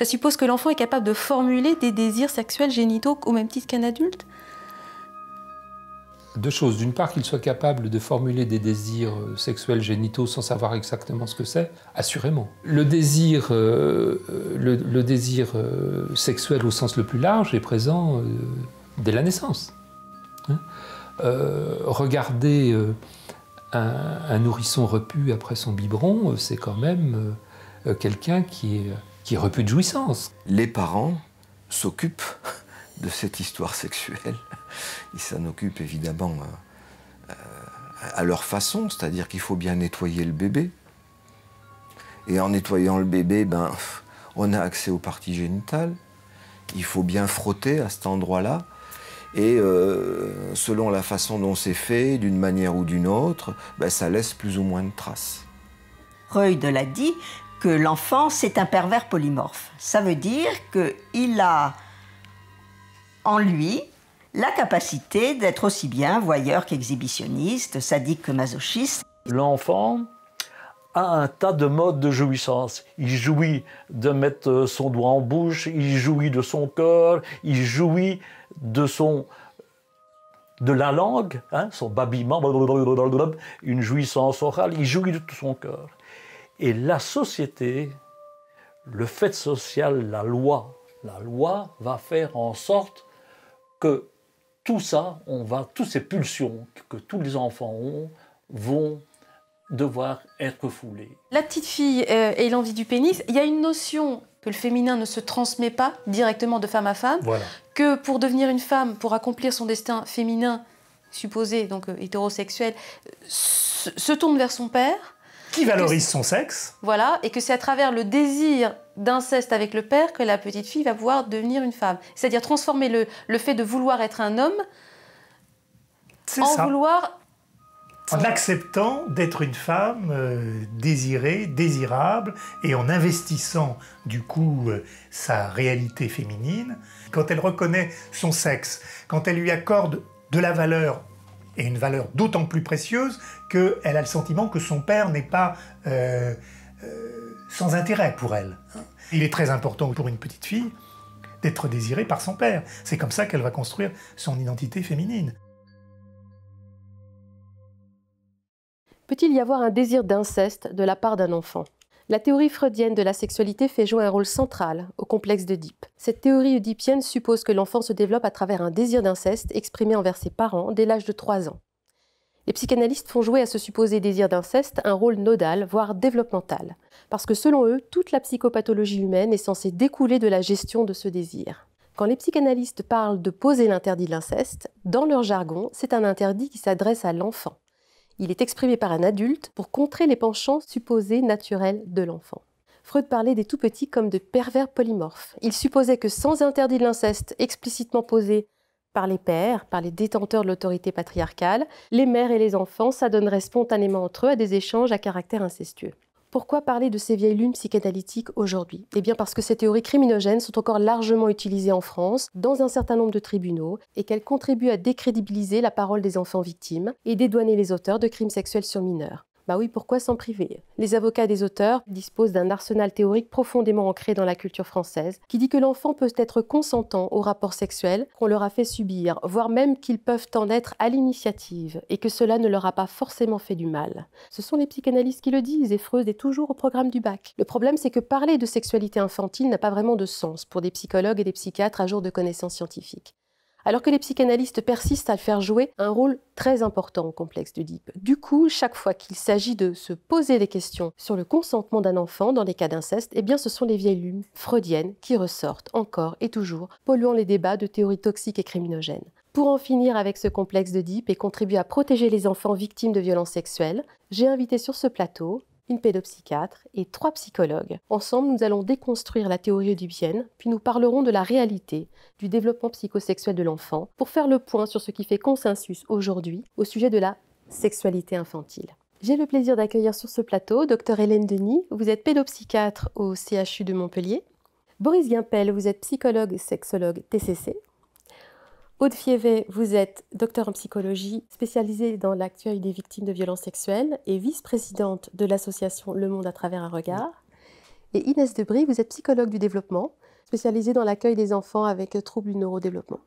Ça suppose que l'enfant est capable de formuler des désirs sexuels génitaux au même titre qu'un adulte Deux choses. D'une part, qu'il soit capable de formuler des désirs euh, sexuels génitaux sans savoir exactement ce que c'est, assurément. Le désir, euh, euh, le, désir sexuel au sens le plus large est présent dès la naissance. Hein regarder un, un, nourrisson repu après son biberon, c'est quand même quelqu'un qui est qui de jouissance. Les parents s'occupent de cette histoire sexuelle. Ils s'en occupent évidemment euh, euh, à leur façon, c'est-à-dire qu'il faut bien nettoyer le bébé. Et en nettoyant le bébé, ben, on a accès aux parties génitales. Il faut bien frotter à cet endroit-là. Et euh, selon la façon dont c'est fait, d'une manière ou d'une autre, ben, ça laisse plus ou moins de traces. de l'a dit, que l'enfant, c'est un pervers polymorphe. Ça veut dire qu'il a en lui la capacité d'être aussi bien voyeur qu'exhibitionniste, sadique que masochiste. L'enfant a un tas de modes de jouissance. Il jouit de mettre son doigt en bouche, il jouit de son corps, il jouit de son de la langue, hein, son babillement, une jouissance orale, il jouit de tout son corps. Et la société, le fait social, la loi, la loi va faire en sorte que tout ça, on va, toutes ces pulsions que tous les enfants ont, vont devoir être foulées. La petite fille euh, et l'envie du pénis, il y a une notion que le féminin ne se transmet pas directement de femme à femme, que pour devenir une femme, pour accomplir son destin féminin supposé, donc euh, hétérosexuel, euh, se tourne vers son père, qui valorise son sexe. Voilà, et que c'est à travers le désir d'inceste avec le père que la petite fille va pouvoir devenir une femme. C'est-à-dire transformer le, fait de vouloir être un homme en vouloir... En acceptant d'être une femme euh, désirée, désirable, et en investissant du coup euh, sa réalité féminine, quand elle reconnaît son sexe, quand elle lui accorde de la valeur, et une valeur d'autant plus précieuse qu'elle a le sentiment que son père n'est pas euh, euh, sans intérêt pour elle. Hein. Il est très important pour une petite fille d'être désirée par son père. C'est comme ça qu'elle va construire son identité féminine. Peut-il y avoir un désir d'inceste de la part d'un enfant la théorie freudienne de la sexualité fait jouer un rôle central au complexe d'Oedipe. Cette théorie oedipienne suppose que l'enfant se développe à travers un désir d'inceste exprimé envers ses parents dès l'âge de 3 ans. Les psychanalystes font jouer à ce supposé désir d'inceste un rôle nodal, voire développemental, parce que selon eux, toute la psychopathologie humaine est censée découler de la gestion de ce désir. Quand les psychanalystes parlent de poser l'interdit de l'inceste, dans leur jargon, c'est un interdit qui s'adresse à l'enfant. Il est exprimé par un adulte pour contrer les penchants supposés naturels de l'enfant. Freud parlait des tout petits comme de pervers polymorphes. Il supposait que sans interdit de l'inceste explicitement posé, par les pères, par les détenteurs de l'autorité patriarcale, les mères et les enfants s'adonneraient spontanément entre eux à des échanges à caractère incestueux. Pourquoi parler de ces vieilles lunes psychanalytiques aujourd'hui Eh bien parce que ces théories criminogènes sont encore largement utilisées en France, dans un certain nombre de tribunaux, et qu'elles contribuent à décrédibiliser la parole des enfants victimes et dédouaner les auteurs de crimes sexuels sur mineurs. Bah oui, pourquoi s'en priver Les avocats des auteurs disposent d'un arsenal théorique profondément ancré dans la culture française, qui dit que l'enfant peut être consentant au rapport sexuel qu'on leur a fait subir, voire même qu'ils peuvent en être à l'initiative, et que cela ne leur a pas forcément fait du mal. Ce sont les psychanalystes qui le disent, et Freud est toujours au programme du bac. Le problème, c'est que parler de sexualité infantile n'a pas vraiment de sens pour des psychologues et des psychiatres à jour de connaissances scientifiques alors que les psychanalystes persistent à le faire jouer un rôle très important au complexe d'Oedipe. Du coup, chaque fois qu'il s'agit de se poser des questions sur le consentement d'un enfant dans les cas d'inceste, eh bien ce sont les vieilles lunes freudiennes qui ressortent encore et toujours, polluant les débats de théories toxiques et criminogènes. Pour en finir avec ce complexe d'Oedipe et contribuer à protéger les enfants victimes de violences sexuelles, j'ai invité sur ce plateau une pédopsychiatre et trois psychologues. Ensemble, nous allons déconstruire la théorie bien, puis nous parlerons de la réalité du développement psychosexuel de l'enfant pour faire le point sur ce qui fait consensus aujourd'hui au sujet de la sexualité infantile. J'ai le plaisir d'accueillir sur ce plateau Dr Hélène Denis, vous êtes pédopsychiatre au CHU de Montpellier. Boris Guimpel, vous êtes psychologue, sexologue TCC Aude Fievet, vous êtes docteur en psychologie, spécialisée dans l'accueil des victimes de violences sexuelles et vice-présidente de l'association Le Monde à travers un regard. Et Inès Debris, vous êtes psychologue du développement, spécialisée dans l'accueil des enfants avec troubles du neurodéveloppement.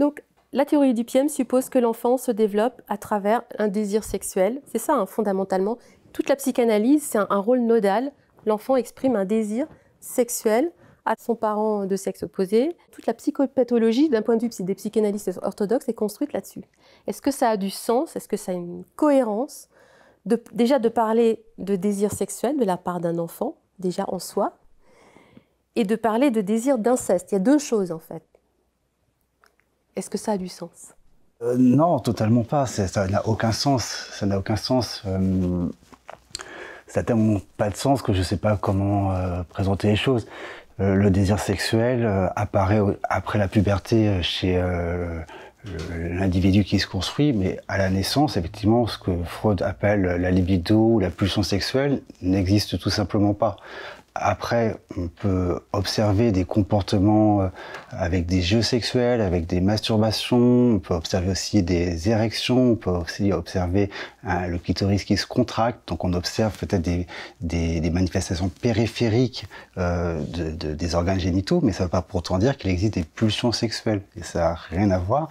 Donc, la théorie du PIEM suppose que l'enfant se développe à travers un désir sexuel. C'est ça, hein, fondamentalement. Toute la psychanalyse, c'est un rôle nodal. L'enfant exprime un désir sexuel à son parent de sexe opposé. Toute la psychopathologie, d'un point de vue des psychanalystes orthodoxes, est construite là-dessus. Est-ce que ça a du sens Est-ce que ça a une cohérence de, Déjà de parler de désir sexuel de la part d'un enfant, déjà en soi, et de parler de désir d'inceste. Il y a deux choses en fait. Est-ce que ça a du sens euh, Non, totalement pas. Ça n'a aucun sens. Ça n'a aucun sens. Euh, ça n'a tellement pas de sens que je ne sais pas comment euh, présenter les choses. Euh, le désir sexuel euh, apparaît après la puberté euh, chez l'individu qui se construit, mais à la naissance, effectivement, ce que Freud appelle la libido ou la pulsion sexuelle n'existe tout simplement pas. Après, on peut observer des comportements euh, avec des jeux sexuels, avec des masturbations, on peut observer aussi des érections, on peut aussi observer euh, le clitoris qui se contracte, donc on observe peut-être des, manifestations périphériques euh, des organes génitaux, mais ça ne veut pas pour dire qu'il existe des pulsions sexuelles, et ça n'a rien à voir.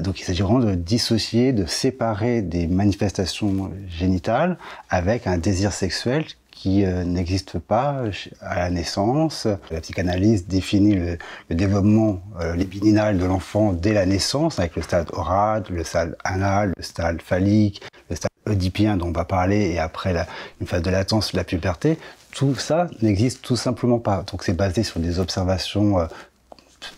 donc il s'agira de dissocier, de séparer des manifestations génitales avec un désir sexuel qui euh, n'existe pas à la naissance. La psychanalyse définit le, développement euh, de l'enfant dès la naissance, avec le stade oral, le stade anal, le stade phallique, le stade oedipien dont on va parler, et après la, une phase de latence, la puberté. Tout ça n'existe tout simplement pas. Donc c'est basé sur des observations euh,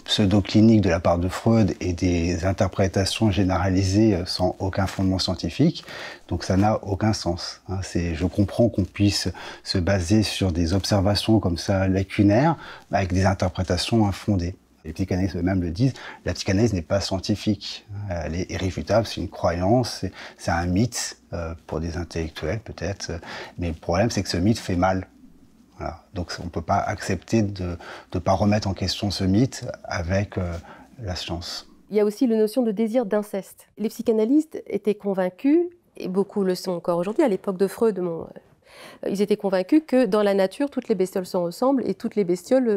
pseudo clinique de la part de Freud et des interprétations généralisées euh, sans aucun fondement scientifique. Donc ça n'a aucun sens. Hein. je comprends qu'on puisse se baser sur des observations comme ça lacunaires avec des interprétations infondées. Les psychanalystes eux-mêmes le disent, la psychanalyse n'est pas scientifique. Hein. Elle est irréfutable, c'est une croyance, c'est un mythe euh, pour des intellectuels peut-être. Mais le problème, c'est que ce mythe fait mal donc on ne peut pas accepter de ne pas remettre en question ce mythe avec euh, la science. Il y a aussi la notion de désir d'inceste. Les psychanalystes étaient convaincus, et beaucoup le sont encore aujourd'hui, à l'époque de Freud, euh, ils étaient convaincus que dans la nature, toutes les bestioles sont ressemblent et toutes les bestioles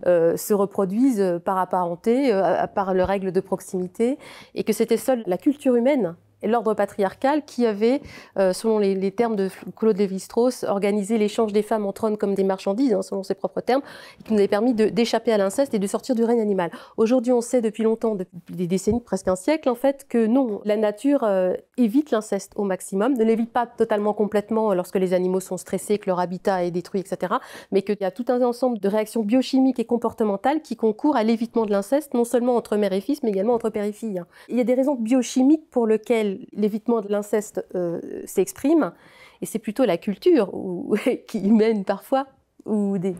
euh, se reproduisent par apparenté, par leurs règles de proximité, et que c'était seule la culture humaine l'ordre patriarcal qui avait, euh, selon les, termes de Claude Lévi-Strauss, organisé l'échange des femmes en trône comme des marchandises, hein, selon ses propres termes, et qui nous avait permis d'échapper à l'inceste et de sortir du règne animal. Aujourd'hui, on sait depuis longtemps, depuis des décennies, presque un siècle, en fait, que non, la nature euh, évite l'inceste au maximum, ne l'évite pas totalement complètement euh, lorsque les animaux sont stressés, que leur habitat est détruit, etc., mais qu'il y a tout un ensemble de réactions biochimiques et comportementales qui concourent à l'évitement de l'inceste, non seulement entre mère et fils, mais également entre père et fille. Hein. Il y a des raisons biochimiques pour lesquelles l'évitement de l'inceste euh, s'exprime, et c'est plutôt la culture qui mène parfois ou des,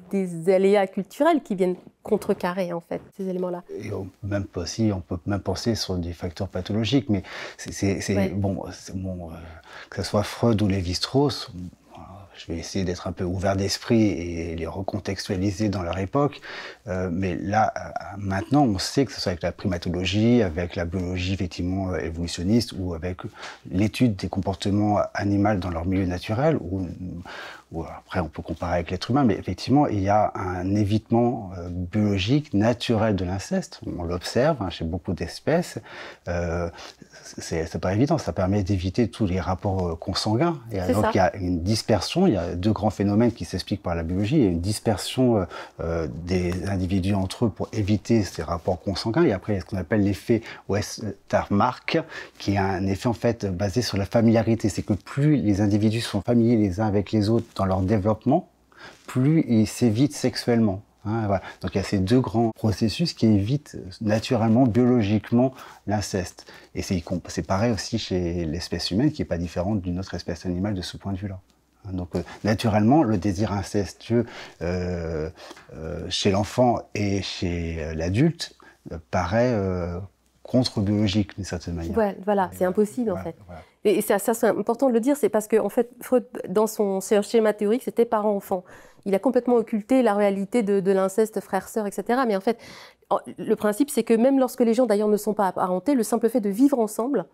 aléas culturels qui viennent contrecarrer en fait ces éléments-là. Et on peut même on peut même penser sur des facteurs pathologiques, mais c'est bon, euh, que ce soit Freud ou Lévi-Strauss, je vais essayer d'être un peu ouvert d'esprit et les recontextualiser dans leur époque. Euh, mais là, euh, maintenant, on sait que ce soit avec la primatologie, avec la biologie effectivement euh, évolutionniste ou avec l'étude des comportements animaux dans leur milieu naturel, ou, après on peut comparer avec l'être humain, mais effectivement, il y a un évitement biologique naturel de l'inceste. On l'observe hein, chez beaucoup d'espèces c'est pas évident. Ça permet d'éviter tous les rapports euh, consanguins. Et alors il y a une dispersion, il y a deux grands phénomènes qui s'expliquent par la biologie. Il y a une dispersion euh, euh, des individus entre eux pour éviter ces rapports consanguins. Et après, il y a ce qu'on appelle l'effet Westermark, qui est un effet en fait basé sur la familiarité. C'est que plus les individus sont familiers les uns avec les autres dans leur développement, plus ils s'évitent sexuellement. Hein, donc il y a ces deux grands processus qui évitent naturellement, biologiquement, l'inceste. Et c'est pareil aussi chez l'espèce humaine, qui n'est pas différente d'une autre espèce animale de ce point de vue-là. Hein, donc euh, naturellement, le désir incestueux euh, euh, chez l'enfant et chez l'adulte paraît contre-biologique d'une certaine manière. Ouais, voilà, c'est impossible en fait. Et ça, c'est important de le dire, c'est parce que en fait, Freud, dans son schéma théorique, c'était parent-enfant il a complètement occulté la réalité de, l'inceste, frère-sœur, etc. Mais en fait, le principe, c'est que même lorsque les gens, d'ailleurs, ne sont pas apparentés, le simple fait de vivre ensemble,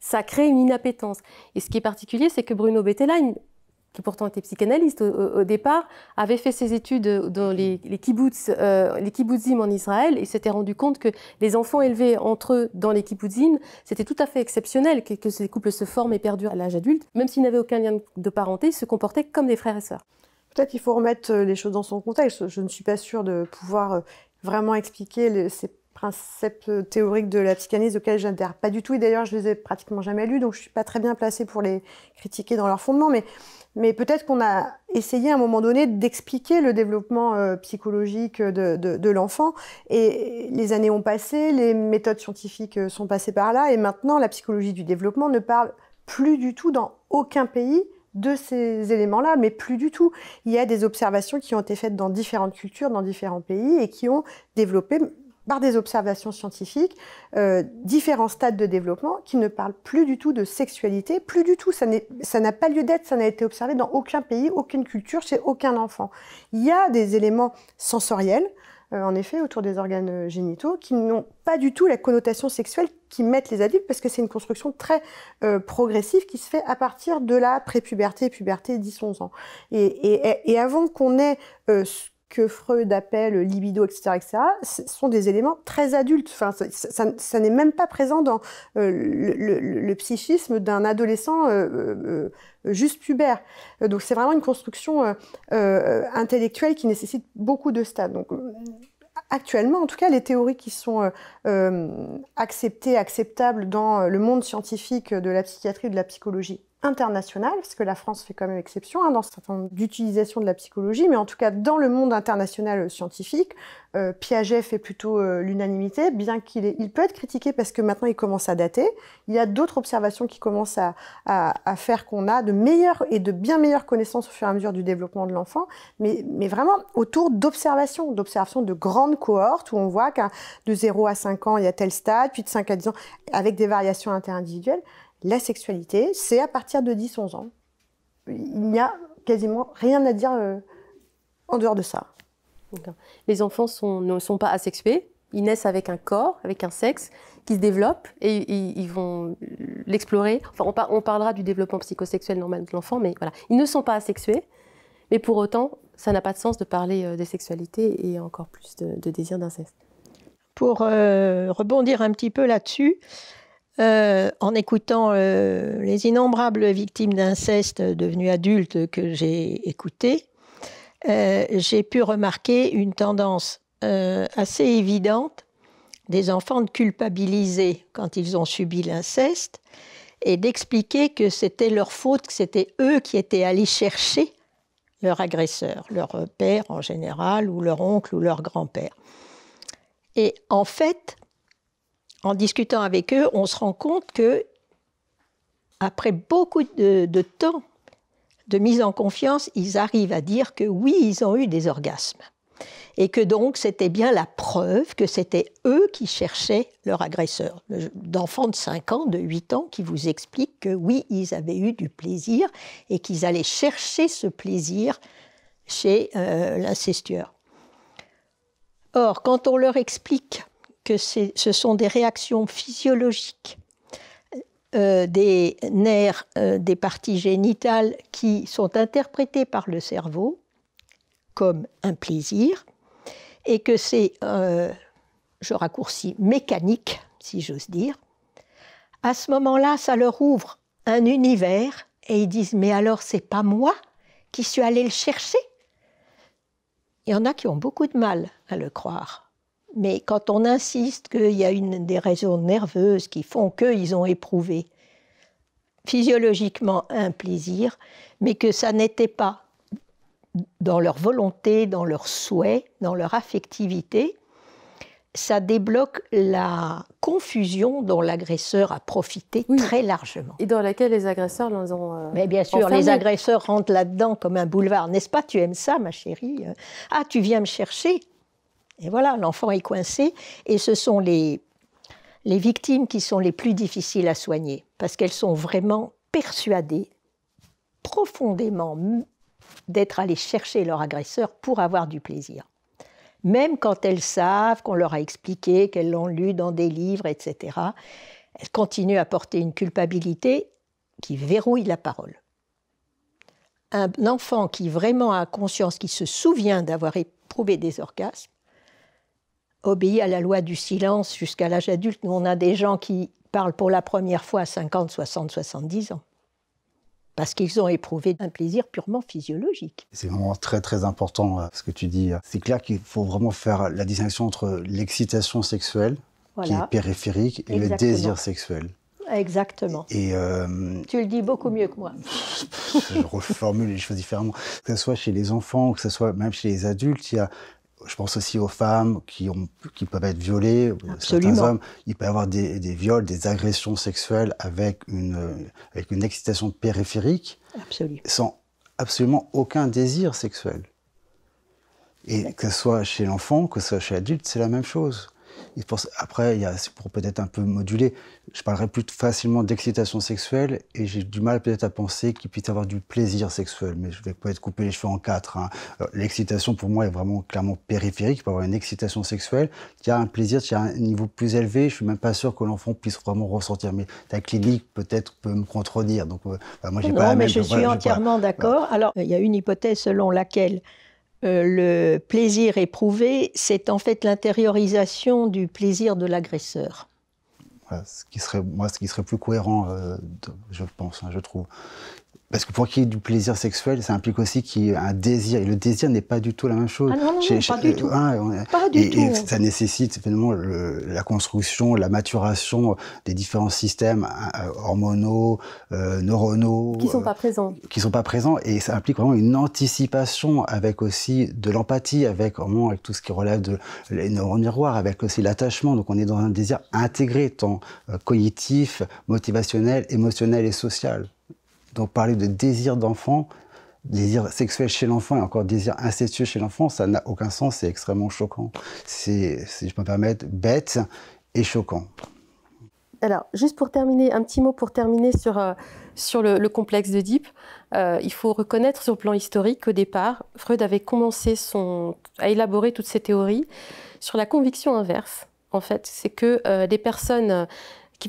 ça crée une inappétence. Et ce qui est particulier, c'est que Bruno Bettelheim, qui pourtant était psychanalyste au, départ, avait fait ses études dans les, euh, les, kibbutzim en Israël et s'était rendu compte que les enfants élevés entre eux dans les kibbutzim, c'était tout à fait exceptionnel que, que, ces couples se forment et perdurent à l'âge adulte. Même s'ils n'avaient aucun lien de parenté, ils se comportaient comme des frères et sœurs. Peut-être qu'il faut remettre euh, les choses dans son contexte. Je ne suis pas sûre de pouvoir euh, vraiment expliquer ces principes euh, théoriques de la psychanalyse auxquels j'adhère pas du tout. Et d'ailleurs, je les ai pratiquement jamais lus, donc je suis pas très bien placée pour les critiquer dans leur fondement. Mais, peut-être qu'on a essayé à un moment donné d'expliquer le développement psychologique de l'enfant. Et les années ont passé, les méthodes scientifiques sont passées par là, et maintenant la psychologie du développement ne parle plus du tout dans aucun pays de ces éléments-là, mais plus du tout. Il y a des observations qui ont été faites dans différentes cultures, dans différents pays, et qui ont développé, par des observations scientifiques, euh, différents stades de développement qui ne parlent plus du tout de sexualité, plus du tout. Ça n'a pas lieu d'être, ça n'a été observé dans aucun pays, aucune culture, chez aucun enfant. Il y a des éléments sensoriels, euh, en effet, autour des organes génitaux, qui n'ont pas du tout la connotation sexuelle qui mettent les adultes parce que c'est une construction très euh, progressive qui se fait à partir de la prépuberté, puberté, 10-11 ans. Et, avant qu'on ait euh, ce que Freud appelle libido, etc., ce sont des éléments très adultes. Enfin, ça, n'est même pas présent dans euh, le, psychisme d'un adolescent juste pubère. Donc c'est vraiment une construction intellectuelle qui nécessite beaucoup de stades. Donc actuellement, en tout cas, les théories qui sont euh, euh, acceptées, acceptables dans euh, le monde scientifique de la psychiatrie et de la psychologie international, parce que la France fait quand même exception hein, dans certains nombre de la psychologie, mais en tout cas dans le monde international scientifique, euh, Piaget fait plutôt euh, l'unanimité, bien qu'il il peut être critiqué parce que maintenant il commence à dater. Il y a d'autres observations qui commencent à, à, à faire qu'on a de meilleures et de bien meilleures connaissances au fur et à mesure du développement de l'enfant, mais, mais vraiment autour d'observations, d'observations de grandes cohortes où on voit qu'à de 0 à 5 ans, il y a tel stade, puis de 5 à 10 ans, avec des variations interindividuelles la sexualité, c'est à partir de 10-11 ans. Il n'y a quasiment rien à dire euh, en dehors de ça. Les enfants ne sont pas asexués, ils naissent avec un corps, avec un sexe qui se développe et ils, vont l'explorer. Enfin, on, parlera du développement psychosexuel normal de l'enfant, mais voilà, ils ne sont pas asexués, mais pour autant, ça n'a pas de sens de parler euh, des sexualités et encore plus de, désir d'inceste. Pour euh, rebondir un petit peu là-dessus, euh, en écoutant euh, les innombrables victimes d'inceste devenues adultes que j'ai écoutées, euh, j'ai pu remarquer une tendance assez évidente des enfants de culpabiliser quand ils ont subi l'inceste et d'expliquer que c'était leur faute, que c'était eux qui étaient allés chercher leur agresseur, leur père en général, ou leur oncle ou leur grand-père. Et en fait, en discutant avec eux, on se rend compte que, après beaucoup de, temps de mise en confiance, ils arrivent à dire que oui, ils ont eu des orgasmes. Et que donc, c'était bien la preuve que c'était eux qui cherchaient leur agresseur. D'enfants de 5 ans, de 8 ans, qui vous expliquent que oui, ils avaient eu du plaisir et qu'ils allaient chercher ce plaisir chez euh, l'incestueur. Or, quand on leur explique que ce sont des réactions physiologiques euh, des nerfs euh, des parties génitales qui sont interprétées par le cerveau comme un plaisir et que c'est, euh, je raccourcis, mécanique, si j'ose dire, à ce moment-là, ça leur ouvre un univers et ils disent Mais alors, c'est pas moi qui suis allé le chercher Il y en a qui ont beaucoup de mal à le croire. Mais quand on insiste qu'il y a une des raisons nerveuses qui font qu'ils ont éprouvé physiologiquement un plaisir, mais que ça n'était pas dans leur volonté, dans leur souhait, dans leur affectivité, ça débloque la confusion dont l'agresseur a profité très largement. Et dans laquelle les agresseurs l'ont. Euh, mais bien sûr, les agresseurs rentrent là-dedans comme un boulevard. N'est-ce pas Tu aimes ça, ma chérie Ah, tu viens me chercher et voilà, l'enfant est coincé et ce sont les, les victimes qui sont les plus difficiles à soigner parce qu'elles sont vraiment persuadées profondément d'être allées chercher leur agresseur pour avoir du plaisir. Même quand elles savent qu'on leur a expliqué, qu'elles l'ont lu dans des livres, etc., elles continuent à porter une culpabilité qui verrouille la parole. Un enfant qui vraiment a conscience, qui se souvient d'avoir éprouvé des orgasmes, obéit à la loi du silence jusqu'à l'âge adulte. Nous, on a des gens qui parlent pour la première fois à 50, 60, 70 ans. Parce qu'ils ont éprouvé un plaisir purement physiologique. C'est vraiment très très important euh, ce que tu dis. C'est clair qu'il faut vraiment faire la distinction entre l'excitation sexuelle, qui est périphérique, et le désir sexuel. Exactement. Et euh, tu le dis beaucoup mieux que moi. je reformule les choses différemment. Que ce soit chez les enfants, que ce soit même chez les adultes, il y a je pense aussi aux femmes qui, ont, qui peuvent être violées, euh, Absolument. certains hommes. Il peut y avoir des, viols, des agressions sexuelles avec une, avec une excitation périphérique, sans absolument aucun désir sexuel. Et que ce soit chez l'enfant, que ce soit chez l'adulte, c'est la même chose après, il y pour peut-être un peu moduler, je parlerai plus facilement d'excitation sexuelle et j'ai du mal peut-être à penser qu'il puisse y avoir du plaisir sexuel, mais je vais peut-être couper les cheveux en quatre. Hein. Euh, l'excitation pour moi est vraiment clairement périphérique. Il peut y avoir une excitation sexuelle, qui a un plaisir, qui a un niveau plus élevé. Je suis même pas sûr que l'enfant puisse vraiment ressentir, mais ta clinique peut-être peut me contredire. Donc, euh, bah, moi, j'ai mais je suis entièrement d'accord. Alors, il y a une hypothèse selon laquelle euh, le plaisir éprouvé, c'est en fait l'intériorisation du plaisir de l'agresseur. ce qui serait, moi, ce qui serait plus cohérent, euh, je pense, hein, je trouve. Parce que pour qu'il y ait du plaisir sexuel, ça implique aussi qu'il y ait un désir. Et le désir n'est pas du tout la même chose. Ah non, non, chez, pas, du euh, tout. et, ça nécessite finalement la construction, la maturation des différents systèmes euh, hormonaux, euh, neuronaux. Qui ne sont pas présents. qui sont pas présents. Et ça implique vraiment une anticipation avec aussi de l'empathie, avec, vraiment, avec tout ce qui relève de les neurones miroirs, avec aussi l'attachement. Donc on est dans un désir intégré, tant cognitif, motivationnel, émotionnel et social. Donc parler de désir d'enfant, désir sexuel chez l'enfant et encore désir incestueux chez l'enfant, ça n'a aucun sens, c'est extrêmement choquant. C'est, si je peux me permettre, bête et choquant. Alors, juste pour terminer, un petit mot pour terminer sur, euh, sur le, complexe d'Oedipe. Euh, il faut reconnaître sur le plan historique qu'au départ, Freud avait commencé son, à élaborer toutes ses théories sur la conviction inverse. En fait, c'est que les euh, personnes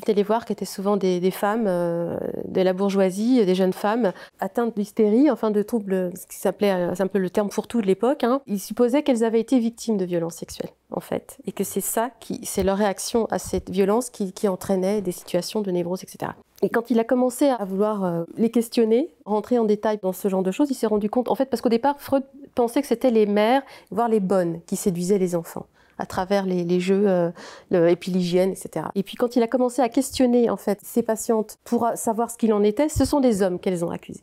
qui venaient les voir, qui étaient souvent des, femmes euh, de la bourgeoisie, euh, des jeunes femmes atteintes d'hystérie, enfin de troubles, ce qui s'appelait, euh, un peu le terme pour tout de l'époque. Il hein. Ils supposaient qu'elles avaient été victimes de violences sexuelles, en fait, et que c'est ça qui, c'est leur réaction à cette violence qui, entraînait des situations de névrose, etc. Et quand il a commencé à vouloir les questionner, rentrer en détail dans ce genre de choses, il s'est rendu compte, en fait, parce qu'au départ, Freud pensait que c'était les mères, voire les bonnes, qui séduisaient les enfants à travers les, jeux euh, etc. Et puis quand il a commencé à questionner en fait ses patientes pour savoir ce qu'il en était, ce sont des hommes qu'elles ont accusés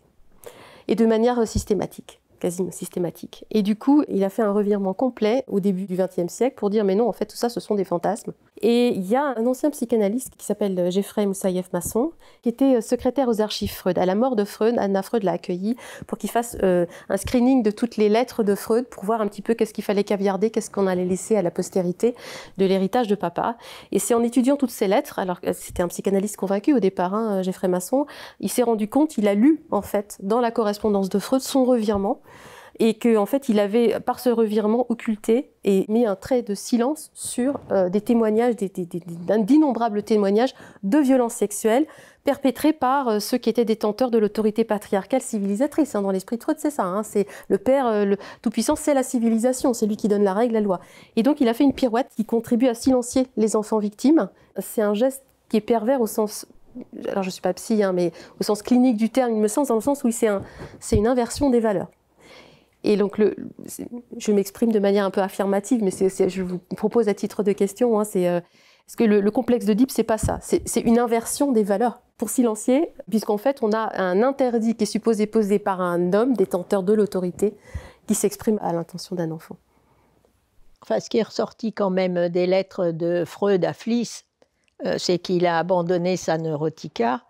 et de manière euh, systématique quasiment systématique. Et du coup, il a fait un revirement complet au début du XXe siècle pour dire mais non, en fait, tout ça, ce sont des fantasmes. Et il y a un ancien psychanalyste qui s'appelle Jeffrey euh, Moussaïev Masson, qui était euh, secrétaire aux archives Freud. À la mort de Freud, Anna Freud l'a accueilli pour qu'il fasse euh, un screening de toutes les lettres de Freud pour voir un petit peu qu'est-ce qu'il fallait caviarder, qu'est-ce qu'on allait laisser à la postérité de l'héritage de papa. Et c'est en étudiant toutes ces lettres, alors c'était un psychanalyste convaincu au départ, Jeffrey hein, Masson, il s'est rendu compte, il a lu en fait dans la correspondance de Freud son revirement et qu'en en fait, il avait, par ce revirement, occulté et mis un trait de silence sur euh, des témoignages, d'innombrables témoignages de violences sexuelles perpétrées par euh, ceux qui étaient détenteurs de l'autorité patriarcale civilisatrice. Hein, dans l'esprit de Freud, c'est ça. Hein, c'est le père, euh, le tout-puissant, c'est la civilisation, c'est lui qui donne la règle, la loi. Et donc, il a fait une pirouette qui contribue à silencier les enfants victimes. C'est un geste qui est pervers au sens alors je ne suis pas psy, hein, mais au sens clinique du terme, il me semble, dans le sens où c'est une inversion des valeurs. Et donc, je m'exprime de manière un peu affirmative, mais je vous propose à titre de question, hein, c'est euh, que le, complexe de Deep, c'est pas ça, c'est une inversion des valeurs pour silencier, puisqu'en fait, on a un interdit qui est supposé posé par un homme détenteur de l'autorité qui s'exprime à l'intention d'un enfant. Enfin, ce qui est ressorti quand même des lettres de Freud à Fliss, euh, c'est qu'il a abandonné sa neurotica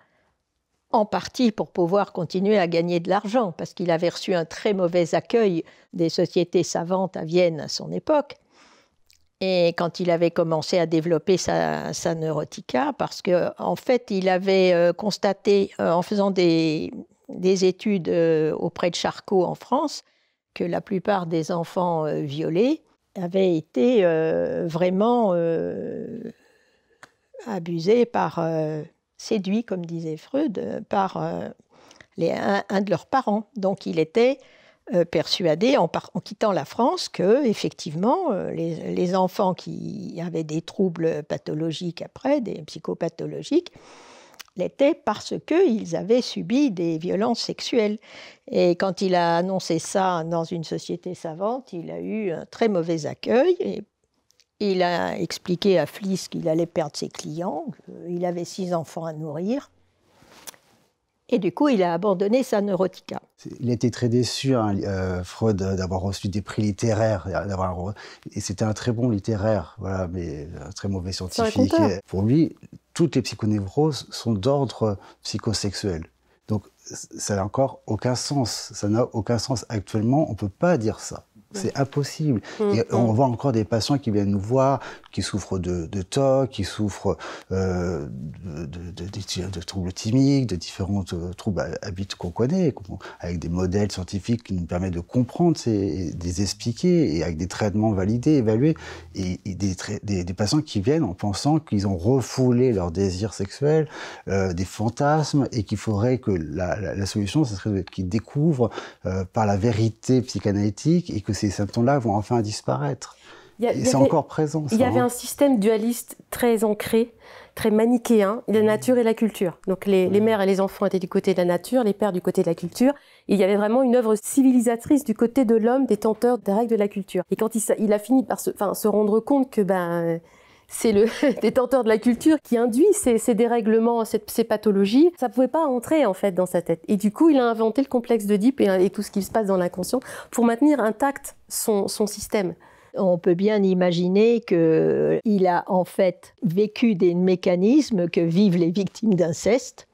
en partie pour pouvoir continuer à gagner de l'argent, parce qu'il avait reçu un très mauvais accueil des sociétés savantes à Vienne à son époque. Et quand il avait commencé à développer sa, neurotica, parce qu'en en fait, il avait euh, constaté, euh, en faisant des, des études euh, auprès de Charcot en France, que la plupart des enfants violés avaient été vraiment abusés par séduit, comme disait Freud, euh, par euh, un, de leurs parents. Donc il était euh, persuadé, en, quittant la France, que effectivement les, les, enfants qui avaient des troubles pathologiques après, des psychopathologiques, l'étaient parce qu'ils avaient subi des violences sexuelles. Et quand il a annoncé ça dans une société savante, il a eu un très mauvais accueil. Et il a expliqué à Fliss qu'il allait perdre ses clients, qu'il euh, avait six enfants à nourrir. Et du coup, il a abandonné sa neurotica. Il était très déçu, hein, euh, Freud, d'avoir reçu des prix littéraires. Euh, et c'était un très bon littéraire, mais un très mauvais scientifique. pour lui, toutes les psychonévroses sont d'ordre psychosexuel. Donc, ça n'a encore aucun sens. Ça n'a aucun sens actuellement. On ne peut pas dire ça. C'est impossible. Mm, et mm. on voit encore des patients qui viennent nous voir, qui souffrent de, TOC, qui souffrent euh, de, de, troubles thymiques, de différents euh, troubles bah, habituels qu'on connaît, avec des modèles scientifiques qui nous permettent de comprendre, ces, de les expliquer, et avec des traitements validés, évalués, et, des, patients qui viennent en pensant qu'ils ont refoulé leur désir sexuel, euh, des fantasmes, et qu'il faudrait que la, solution, ce serait qu'ils découvrent par la vérité psychanalytique, et que ces symptômes-là vont enfin disparaître. C'est encore présent. il y avait hein. un système dualiste très ancré, très manichéen, la mmh. nature et la culture. Donc les, mmh. mères et les enfants étaient du côté de la nature, les pères du côté de la culture. il y avait vraiment une œuvre civilisatrice du côté de l'homme, détenteur des règles de la culture. Et quand il, a fini par se, se rendre compte que ben c'est le détenteur de la culture qui induit ces, dérèglements, ces, pathologies. Ça ne pouvait pas entrer en fait dans sa tête. Et du coup, il a inventé le complexe de et, tout ce qui se passe dans l'inconscient pour maintenir intact son, système. On peut bien imaginer qu'il a en fait vécu des mécanismes que vivent les victimes d'inceste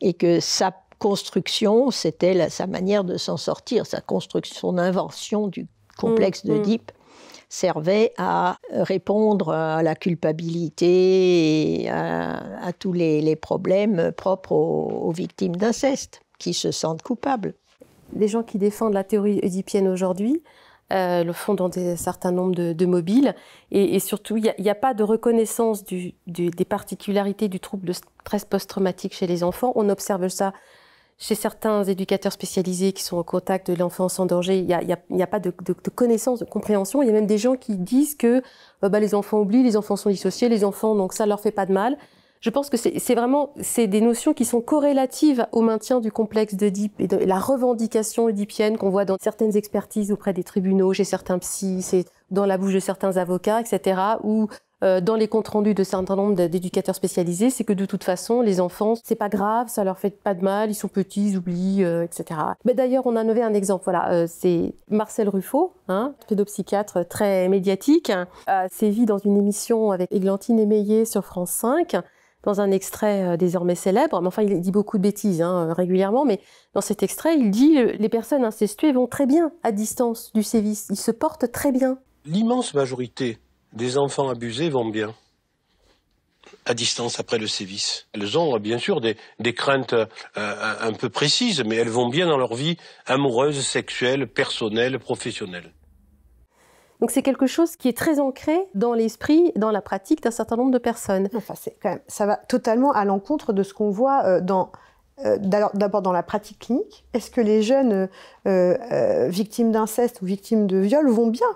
et que sa construction, c'était sa manière de s'en sortir, sa construction, son invention du complexe de mmh, mmh. d'Oedipe servait à euh, répondre à la culpabilité et à, tous les, problèmes propres aux, victimes d'inceste qui se sentent coupables. Les gens qui défendent la théorie oedipienne aujourd'hui, euh, le font dans un certain nombre de, mobiles. Et, surtout, il n'y a, pas de reconnaissance des particularités du trouble de stress post-traumatique chez les enfants. On observe ça chez certains éducateurs spécialisés qui sont au contact de l'enfance en danger, il n'y a, pas de, connaissance, de compréhension. Il y a même des gens qui disent que euh, bah, les enfants oublient, les enfants sont dissociés, les enfants, donc ça leur fait pas de mal. Je pense que c'est vraiment c'est des notions qui sont corrélatives au maintien du complexe d'Oedipe et de la revendication oedipienne qu'on voit dans certaines expertises auprès des tribunaux, chez certains psys, c'est dans la bouche de certains avocats, etc., où euh, dans les comptes rendus de certains nombre d'éducateurs spécialisés, c'est que de toute façon, les enfants, c'est pas grave, ça leur fait pas de mal, ils sont petits, ils oublient, euh, etc. Mais d'ailleurs, on a levé un exemple, voilà, euh, c'est Marcel Ruffaut, hein, pédopsychiatre très médiatique, hein, a dans une émission avec Églantine Émeillé sur France 5, dans un extrait désormais célèbre, mais enfin il dit beaucoup de bêtises hein, régulièrement, mais dans cet extrait, il dit les personnes incestuées vont très bien à distance du sévice, ils se portent très bien. L'immense majorité des enfants abusés vont bien. À distance après le sévice. Elles ont bien sûr des, craintes euh, un peu précises, mais elles vont bien dans leur vie amoureuse, sexuelle, personnelle, professionnelle. Donc c'est quelque chose qui est très ancré dans l'esprit, dans la pratique d'un certain nombre de personnes. Enfin, quand même, ça va totalement à l'encontre de ce qu'on voit euh, dans euh, d'abord dans la pratique clinique Est-ce que les jeunes euh, euh, victimes d'inceste ou victimes de viol vont bien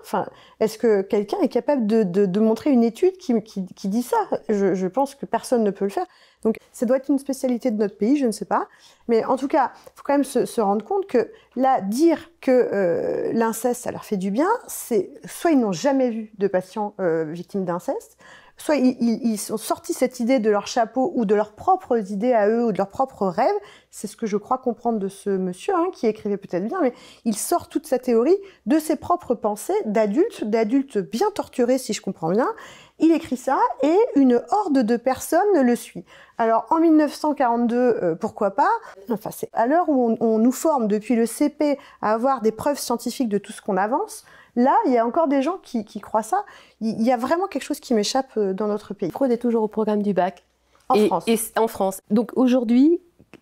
Est-ce que quelqu'un est capable de, montrer une étude qui, dit ça je, pense que personne ne peut le faire. Donc ça doit être une spécialité de notre pays, je ne sais pas. Mais en tout cas, il faut quand même se, rendre compte que là, dire que l'inceste, ça leur fait du bien, c'est soit ils n'ont jamais vu de patients victimes d'inceste, soit ils, ils, ont sorti cette idée de leur chapeau ou de leurs propres idées à eux ou de leurs propres rêves. C'est ce que je crois comprendre de ce monsieur hein, qui écrivait peut-être bien, mais il sort toute sa théorie de ses propres pensées d'adulte, d'adultes bien torturés si je comprends bien. Il écrit ça et une horde de personnes le suit. Alors en 1942, euh, pourquoi pas Enfin, c'est à l'heure où on, on nous forme depuis le CP à avoir des preuves scientifiques de tout ce qu'on avance. Là, il y a encore des gens qui, croient ça. Il y a vraiment quelque chose qui m'échappe euh, dans notre pays. Freud est toujours au programme du bac. En France. en France. Donc aujourd'hui,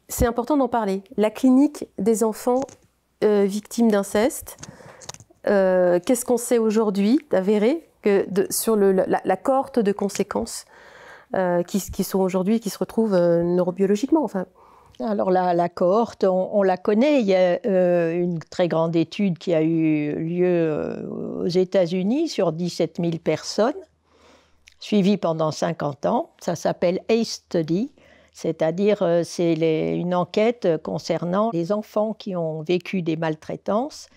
c'est important d'en parler. La clinique des enfants euh, victimes d'inceste, euh, qu'est-ce qu'on sait aujourd'hui d'avérer sur la, cohorte de conséquences qui, sont aujourd'hui, qui se retrouvent neurobiologiquement enfin, alors la, la cohorte, on, la connaît. Il y a euh, une très grande étude qui a eu lieu euh, aux États-Unis sur 17 000 personnes, suivie pendant 50 ans. Ça s'appelle ACE Study, c'est-à-dire euh, c'est une enquête concernant les enfants qui ont vécu des maltraitances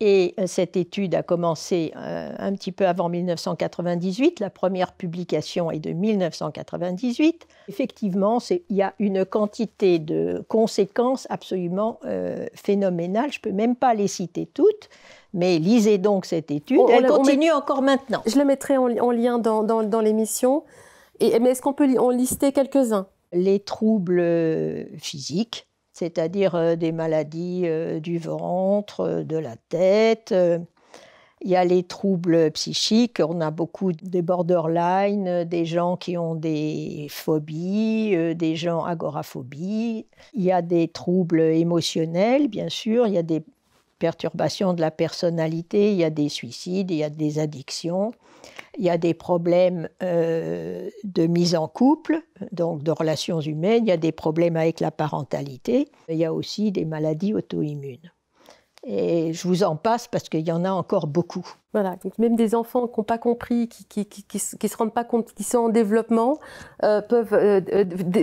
et euh, cette étude a commencé euh, un petit peu avant 1998. La première publication est de 1998. Effectivement, il y a une quantité de conséquences absolument euh, phénoménales. Je ne peux même pas les citer toutes. Mais lisez donc cette étude. Elle continue encore maintenant. Je le mettrai en, lien dans, dans l'émission. mais est-ce qu'on peut en lister quelques-uns Les troubles physiques, c'est-à-dire euh, des maladies euh, du ventre, euh, de la tête. Il y a les troubles psychiques, on a beaucoup des borderline, des gens qui ont des phobies, des gens agoraphobies. Il y a des troubles émotionnels, bien sûr, il y a des perturbations de la personnalité, il y a des suicides, il y a des addictions il y a des problèmes euh, de mise en couple, donc de relations humaines, il y a des problèmes avec la parentalité, il y a aussi des maladies auto-immunes. Et je vous en passe parce qu'il y en a encore beaucoup. Voilà, donc même des enfants qui n'ont pas compris, qui ne qui, qui, se rendent pas compte, qui sont en développement, euh, peuvent, euh,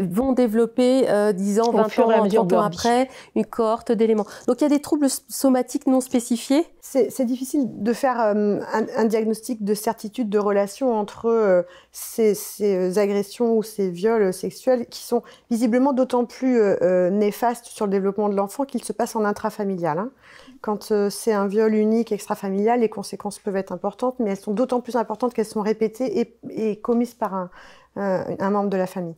vont développer euh, 10 ans, 20 ans, 30 ans après une cohorte d'éléments. Donc il y a des troubles somatiques non spécifiés. C'est difficile de faire euh, un, diagnostic de certitude de relation entre ces, agressions ou ces viols sexuels qui sont visiblement d'autant plus néfastes sur le développement de l'enfant qu'ils se passent en intrafamilial. Hein. Quand euh, c'est un viol unique, extrafamilial, les conséquences peuvent être importantes, mais elles sont d'autant plus importantes qu'elles sont répétées et, commises par euh, un, membre de la famille.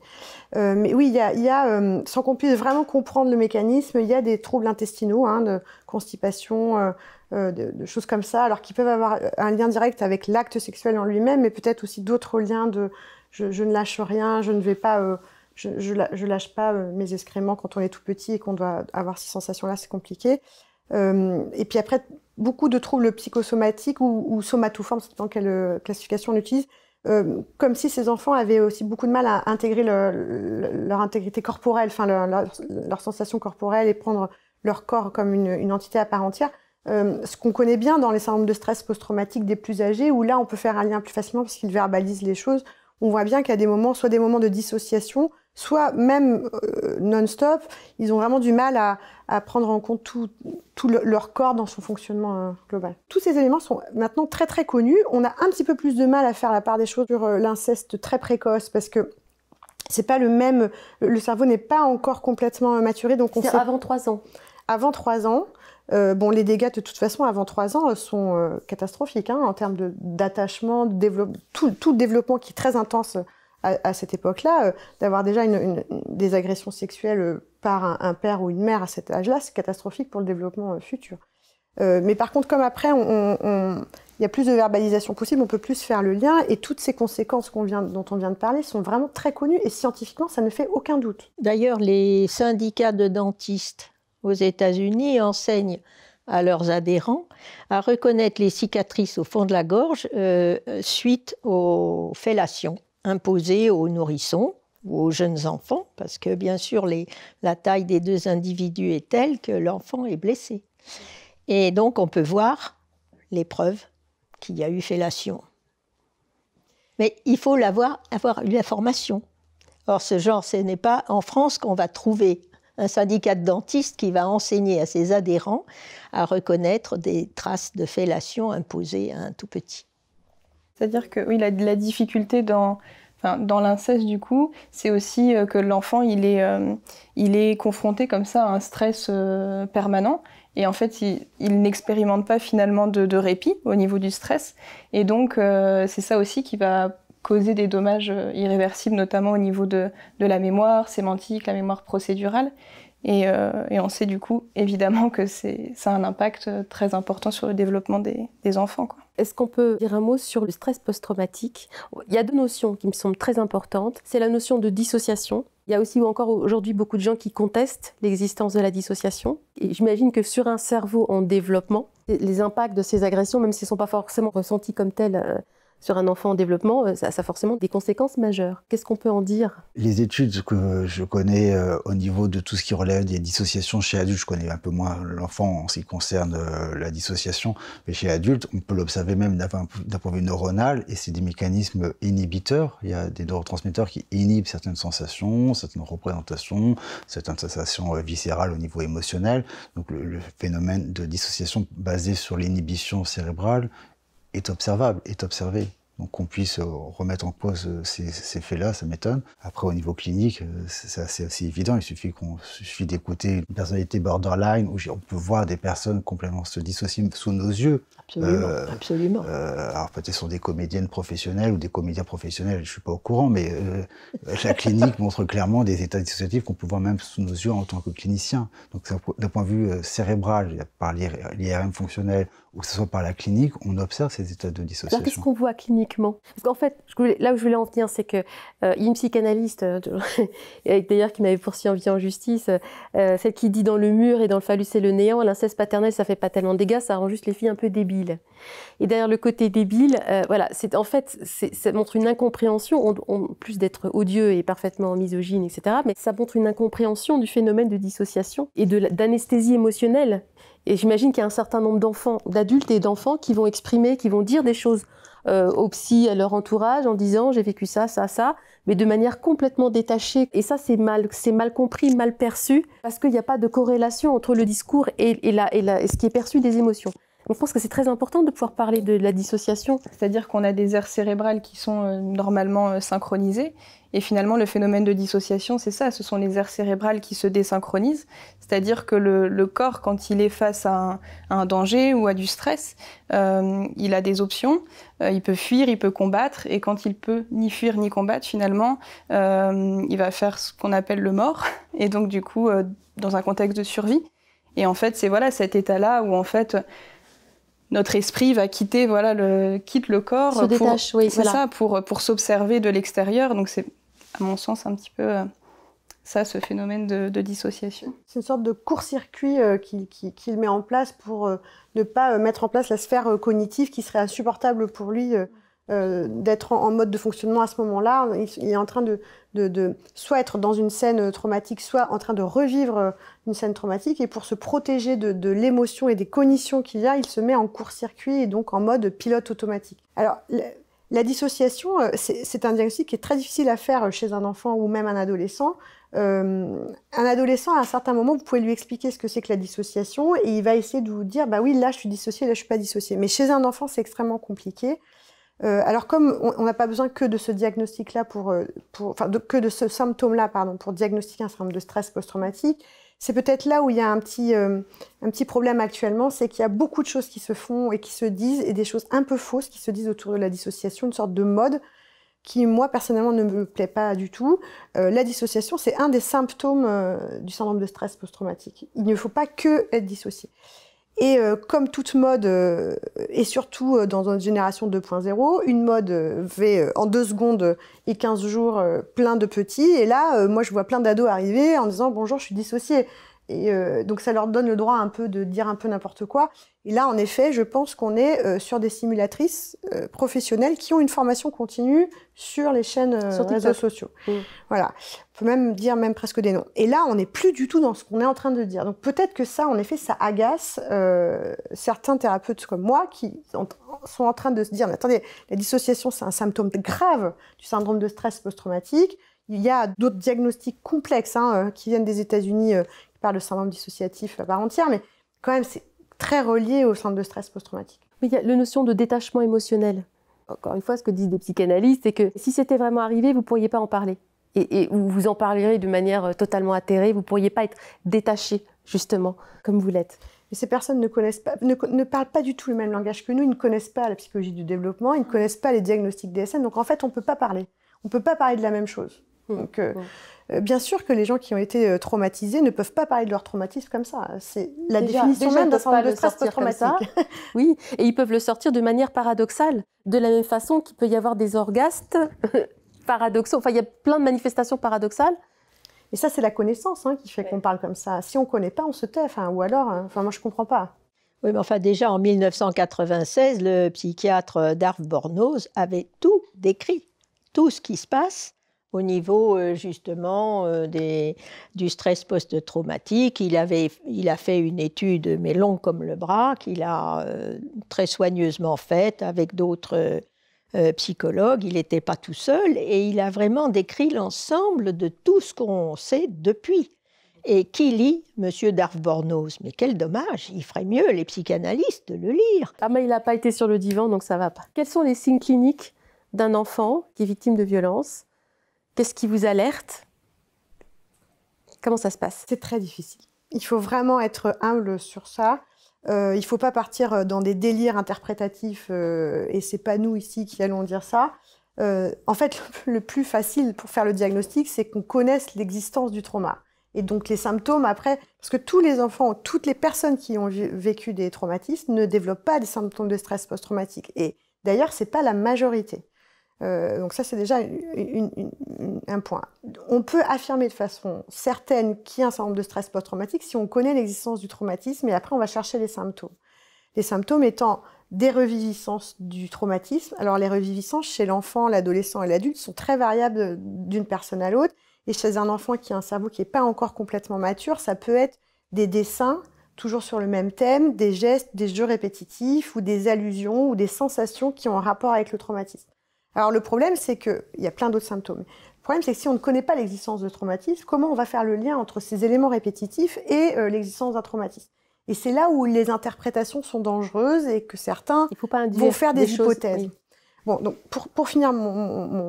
Euh, mais oui, il y a, sans qu'on puisse vraiment comprendre le mécanisme, il y a des troubles intestinaux, hein, de constipation, de, choses comme ça, alors qui peuvent avoir un lien direct avec l'acte sexuel en lui-même, mais peut-être aussi d'autres liens de je, ne lâche rien, je ne vais pas, je, je, lâche pas mes excréments quand on est tout petit et qu'on doit avoir ces sensations-là, c'est compliqué. Euh, et puis après, beaucoup de troubles psychosomatiques ou, somatoformes, c'est dans quelle euh, classification on utilise, euh, comme si ces enfants avaient aussi beaucoup de mal à intégrer leur intégrité corporelle, enfin leur, sensation corporelle et prendre leur corps comme une, entité à part entière. ce qu'on connaît bien dans les syndromes de stress post-traumatique des plus âgés, où là on peut faire un lien plus facilement parce qu'ils verbalisent les choses, on voit bien qu'il y a des moments, soit des moments de dissociation, soit même euh, non-stop, ils ont vraiment du mal à, prendre en compte tout, leur corps dans son fonctionnement euh, global. Tous ces éléments sont maintenant très très connus. On a un petit peu plus de mal à faire la part des choses sur euh, l'inceste très précoce parce que c'est pas le même, le cerveau n'est pas encore complètement maturé. Donc on sait... avant trois ans. Avant trois ans. bon, les dégâts de toute façon avant trois ans sont catastrophiques hein, en termes d'attachement, de, développement, tout, tout, développement qui est très intense à, cette époque-là, euh, d'avoir déjà des agressions sexuelles euh, par un, père ou une mère à cet âge-là, c'est catastrophique pour le développement euh, futur. mais par contre, comme après, il y a plus de verbalisation possible, on peut plus faire le lien, et toutes ces conséquences dont on vient de parler sont vraiment très connues, et scientifiquement, ça ne fait aucun doute. D'ailleurs, les syndicats de dentistes aux États-Unis enseignent à leurs adhérents à reconnaître les cicatrices au fond de la gorge suite aux fellations imposée aux nourrissons ou aux jeunes enfants, parce que bien sûr la taille des deux individus est telle que l'enfant est blessé. Et donc on peut voir les preuves qu'il y a eu fellation. Mais il faut avoir eu la Or, ce genre, ce n'est pas en France qu'on va trouver un syndicat de dentistes qui va enseigner à ses adhérents à reconnaître des traces de fellation imposées à un tout petit. C'est-à-dire que oui, la, la difficulté dans, enfin, l'inceste, du coup, c'est aussi euh, que l'enfant, euh, il, est, confronté comme ça à un stress euh, permanent. Et en fait, il, n'expérimente pas finalement de, répit au niveau du stress. Et donc, c'est ça aussi qui va causer des dommages irréversibles, notamment au niveau de, de la mémoire sémantique, la mémoire procédurale. Euh, et, on sait du coup, évidemment, que ça a un impact euh, très important sur le développement des, enfants. Est-ce qu'on peut dire un mot sur le stress post-traumatique Il y a deux notions qui me semblent très importantes. C'est la notion de dissociation. Il y a aussi encore aujourd'hui beaucoup de gens qui contestent l'existence de la dissociation. Et j'imagine que sur un cerveau en développement, les impacts de ces agressions, même s'ils ne sont pas forcément ressentis comme tels euh, sur un enfant en développement, euh, ça, a forcément des conséquences majeures. Qu'est-ce qu'on peut en dire Les études que je connais euh, au niveau de tout ce qui relève des dissociations chez adultes, je connais un peu moins l'enfant en ce qui concerne euh, la dissociation, mais chez adultes, on peut l'observer même d'un point de vue neuronal, et c'est des mécanismes inhibiteurs. Il y a des neurotransmetteurs qui inhibent certaines sensations, certaines représentations, certaines sensations viscérales au niveau émotionnel. Donc le phénomène de dissociation basé sur l'inhibition cérébrale est observable, est observé. Donc qu'on puisse euh, remettre en cause euh, ces, faits-là, ça m'étonne. Après, au niveau clinique, euh, c'est assez, évident. Il suffit qu'on suffit d'écouter une personnalité borderline où on peut voir des personnes complètement se dissocier sous nos yeux. Absolument, euh, euh, alors peut-être sont des comédiennes professionnelles ou des comédiens professionnels, je ne suis pas au courant, mais euh, la clinique montre clairement des états dissociatifs qu'on peut voir même sous nos yeux en tant que clinicien. Donc d'un point de vue cérébral, par l'IRM fonctionnel ou que ce soit par la clinique, on observe ces états de dissociation. Alors qu'est-ce qu'on voit cliniquement Parce qu'en fait, là où je voulais en venir, c'est que y a une psychanalyste, d'ailleurs qui m'avait poursuivi en justice, celle qui dit dans le mur et dans le phallus et le néant, l'inceste paternel, ça fait pas tellement de dégâts, ça rend juste les filles un peu débiles. Et derrière le côté débile, euh, voilà, c'est en fait, ça montre une incompréhension, en, plus d'être odieux et parfaitement misogyne, etc. Mais ça montre une incompréhension du phénomène de dissociation et d'anesthésie émotionnelle. Et j'imagine qu'il y a un certain nombre d'enfants, d'adultes et d'enfants qui vont exprimer, qui vont dire des choses euh, aux psy, à leur entourage, en disant j'ai vécu ça, ça, ça, mais de manière complètement détachée. Et ça, c'est mal, mal compris, mal perçu, parce qu'il n'y a pas de corrélation entre le discours et ce qui est perçu des émotions je pense que c'est très important de pouvoir parler de la dissociation. C'est-à-dire qu'on a des aires cérébrales qui sont euh, normalement euh, synchronisées. Et finalement, le phénomène de dissociation, c'est ça, ce sont les aires cérébrales qui se désynchronisent. C'est-à-dire que le, corps, quand il est face à un, danger ou à du stress, euh, il a des options. il peut fuir, il peut combattre. Et quand il peut ni fuir ni combattre, finalement, il va faire ce qu'on appelle le mort. Et donc, du coup, dans un contexte de survie. Et en fait, c'est voilà cet état-là où en fait notre esprit va quitter voilà le quitte le corps. Se pour, détache, ça pour s'observer de l'extérieur. Donc c'est à mon sens un petit peu euh, ça, ce phénomène de, dissociation. C'est une sorte de court-circuit euh, qu'il met en place pour euh, ne pas mettre en place la sphère cognitive qui serait insupportable pour lui. Euh, d'être en, mode de fonctionnement à ce moment-là. Il, est en train de, soit être dans une scène euh, traumatique, soit en train de revivre euh, une scène traumatique. Et pour se protéger de, l'émotion et des cognitions qu'il a, il se met en court-circuit et donc en mode pilote automatique. Alors, la, dissociation, c'est un diagnostic qui est très difficile à faire chez un enfant ou même un adolescent. un adolescent, à un certain moment, vous pouvez lui expliquer ce que c'est que la dissociation et il va essayer de vous dire, bah oui, là je suis dissocié, là je suis pas dissocié. Mais chez un enfant, c'est extrêmement compliqué. Euh, alors comme on n'a pas besoin que de ce diagnostic-là pour, euh, que de ce symptôme-là pardon pour diagnostiquer un syndrome de stress post-traumatique, c'est peut-être là où il y a euh, un petit, problème actuellement, c'est qu'il y a beaucoup de choses qui se font et qui se disent et des choses un peu fausses qui se disent autour de la dissociation, une sorte de mode qui moi personnellement ne me plaît pas du tout. la dissociation, c'est un des symptômes du syndrome de stress post-traumatique. Il ne faut pas que être dissocié. Et euh, comme toute mode, euh, et surtout euh, dans une génération 2.0, une mode fait en deux secondes et 15 jours plein de petits. Et là, moi, je vois plein d'ados arriver en disant Bonjour, je suis dissociée. Et euh, donc ça leur donne le droit un peu de dire un peu n'importe quoi. Et là, en effet, je pense qu'on est euh, sur des simulatrices euh, professionnelles qui ont une formation continue sur les chaînes réseaux sociaux. Mm. Voilà. On peut même dire même presque des noms. Et là, on n'est plus du tout dans ce qu'on est en train de dire. Donc peut-être que ça, en effet, ça agace certains thérapeutes comme moi qui sont en train de se dire, mais attendez, la dissociation, c'est un symptôme grave du syndrome de stress post-traumatique. Il y a d'autres diagnostics complexes hein, qui viennent des États-Unis, par le syndrome dissociatif à euh, part entière, mais quand même, c'est très relié au syndrome de stress post-traumatique. Oui, il y a la notion de détachement émotionnel. Encore une fois, ce que disent des psychanalystes, c'est que si c'était vraiment arrivé, vous ne pourriez pas en parler. Et, et, vous en parlerez de manière euh, totalement atterrée, vous ne pourriez pas être détaché, justement, comme vous l'êtes. Mais ces personnes ne, connaissent pas, ne, ne, parlent pas du tout le même langage que nous, ils ne connaissent pas la psychologie du développement, ils ne connaissent pas les diagnostics DSM, donc en fait, on ne peut pas parler. On ne peut pas parler de la même chose. Mmh. Donc, euh, mmh. euh, bien sûr que les gens qui ont été euh, traumatisés ne peuvent pas parler de leur traumatisme comme ça. C'est la définition même d'un de stress post-traumatique. oui, et ils peuvent le sortir de manière paradoxale, de la même façon qu'il peut y avoir des orgasmes paradoxaux. Enfin, il y a plein de manifestations paradoxales. Et ça, c'est la connaissance hein, qui fait qu'on parle comme ça. Si on ne connaît pas, on se tait. Enfin, ou alors, hein. enfin, moi, je ne comprends pas. Oui, mais enfin, déjà en 1996, le psychiatre Darv Bornoz avait tout décrit, tout ce qui se passe au niveau euh, justement euh, des, du stress post-traumatique. Il, avait, il a fait une étude, mais longue comme le bras, qu'il a euh, très soigneusement faite avec d'autres psychologues. Il n'était pas tout seul et il a vraiment décrit l'ensemble de tout ce qu'on sait depuis. Et qui lit darf Darbornoz Mais quel dommage, il ferait mieux, les psychanalystes, de le lire. Ah mais il n'a pas été sur le divan, donc ça va pas. Quels sont les signes cliniques d'un enfant qui est victime de violence Qu'est-ce qui vous alerte Comment ça se passe C'est très difficile. Il faut vraiment être humble sur ça. Euh, il ne faut pas partir euh, dans des délires interprétatifs euh, et c'est pas nous ici qui allons dire ça. en fait, le, plus facile pour faire le diagnostic, c'est qu'on connaisse l'existence du trauma et donc les symptômes après, parce que tous les enfants, toutes les personnes qui ont vécu des traumatismes ne développent pas des symptômes de stress post-traumatique. Et d'ailleurs, ce n'est pas la majorité. Euh, donc ça, c'est déjà un point. On peut affirmer de façon certaine qu'il y a un certain nombre de stress post-traumatique si on connaît l'existence du traumatisme et après, on va chercher les symptômes. Les symptômes étant des reviviscences du traumatisme. Alors les reviviscences chez l'enfant, l'adolescent et l'adulte sont très variables d'une personne à l'autre. Et chez un enfant qui a un cerveau qui n'est pas encore complètement mature, ça peut être des dessins, toujours sur le même thème, des gestes, des jeux répétitifs ou des allusions ou des sensations qui ont un rapport avec le traumatisme. Alors le problème, c'est qu'il y a plein d'autres symptômes. Le problème, c'est que si on ne connaît pas l'existence de traumatisme, comment on va faire le lien entre ces éléments répétitifs et euh, l'existence d'un traumatisme Et c'est là où les interprétations sont dangereuses et que certains Il vont faire des, hypothèses. Bon, donc pour, pour finir mon,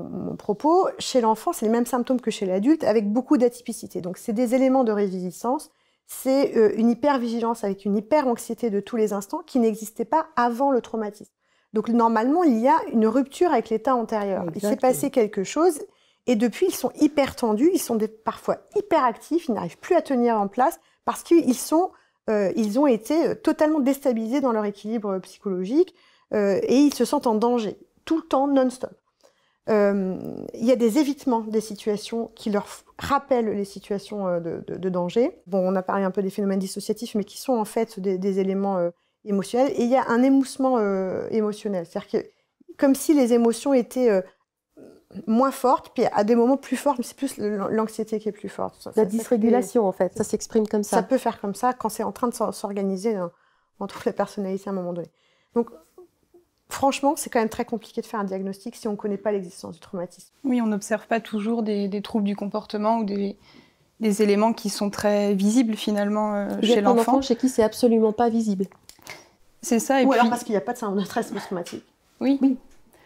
mon, propos, chez l'enfant, c'est les mêmes symptômes que chez l'adulte, avec beaucoup d'atypicité. Donc c'est des éléments de résistance. c'est une euh, une hypervigilance avec une hyper-anxiété de tous les instants qui n'existait pas avant le traumatisme. Donc normalement, il y a une rupture avec l'état antérieur. Il s'est passé quelque chose et depuis, ils sont hyper tendus, ils sont parfois hyper actifs, ils n'arrivent plus à tenir en place parce qu'ils sont, euh, ils ont été euh, totalement déstabilisés dans leur équilibre euh, psychologique et ils se sentent en danger tout le temps, non-stop. il y a des évitements des situations qui leur rappellent les situations de, danger. Bon, on a parlé un peu des phénomènes dissociatifs, mais qui sont en fait des, des éléments émotionnel et il y a un émoussement euh, émotionnel. C'est-à-dire que comme si les émotions étaient euh, moins fortes, puis à des moments plus fortes, mais c'est plus l'anxiété qui est plus forte. La dysrégulation, en fait, ça s'exprime comme ça. Ça peut faire comme ça quand c'est en train de s'organiser entre les personnalités à un moment donné. Donc, franchement, c'est quand même très compliqué de faire un diagnostic si on ne connaît pas l'existence du traumatisme. Oui, on n'observe pas toujours des, troubles du comportement ou des, des, éléments qui sont très visibles finalement euh, chez l'enfant. chez qui c'est absolument pas visible. C'est ça. Et Ou puis... alors parce qu'il n'y a pas de syndrome de stress post-traumatique. Oui. Oui.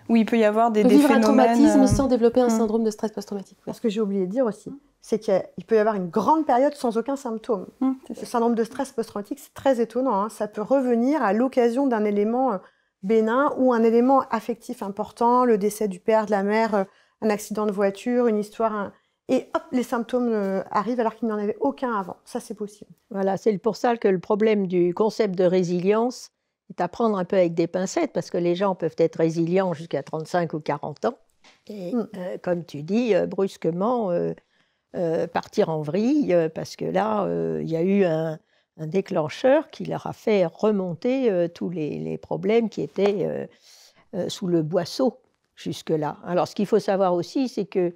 Ou il peut y avoir des, des un traumatisme euh, sans développer un hum. syndrome de stress post-traumatique. Ce que j'ai oublié de dire aussi, c'est qu'il peut y avoir une grande période sans aucun symptôme. Hum, Ce Le syndrome de stress post-traumatique, c'est très étonnant. Hein. Ça peut revenir à l'occasion d'un élément euh, bénin ou un élément affectif important, le décès du père, de la mère, euh, un accident de voiture, une histoire, et hop, les symptômes arrivent alors qu'il n'y en avait aucun avant. Ça, c'est possible. Voilà, c'est pour ça que le problème du concept de résilience, c'est à prendre un peu avec des pincettes parce que les gens peuvent être résilients jusqu'à 35 ou 40 ans. Et mm. euh, euh, comme tu dis, euh, brusquement, partir en vrille parce que là, il y a eu un, déclencheur qui leur a fait remonter tous les, problèmes qui étaient sous le boisseau jusque-là. Alors, ce qu'il faut savoir aussi, c'est que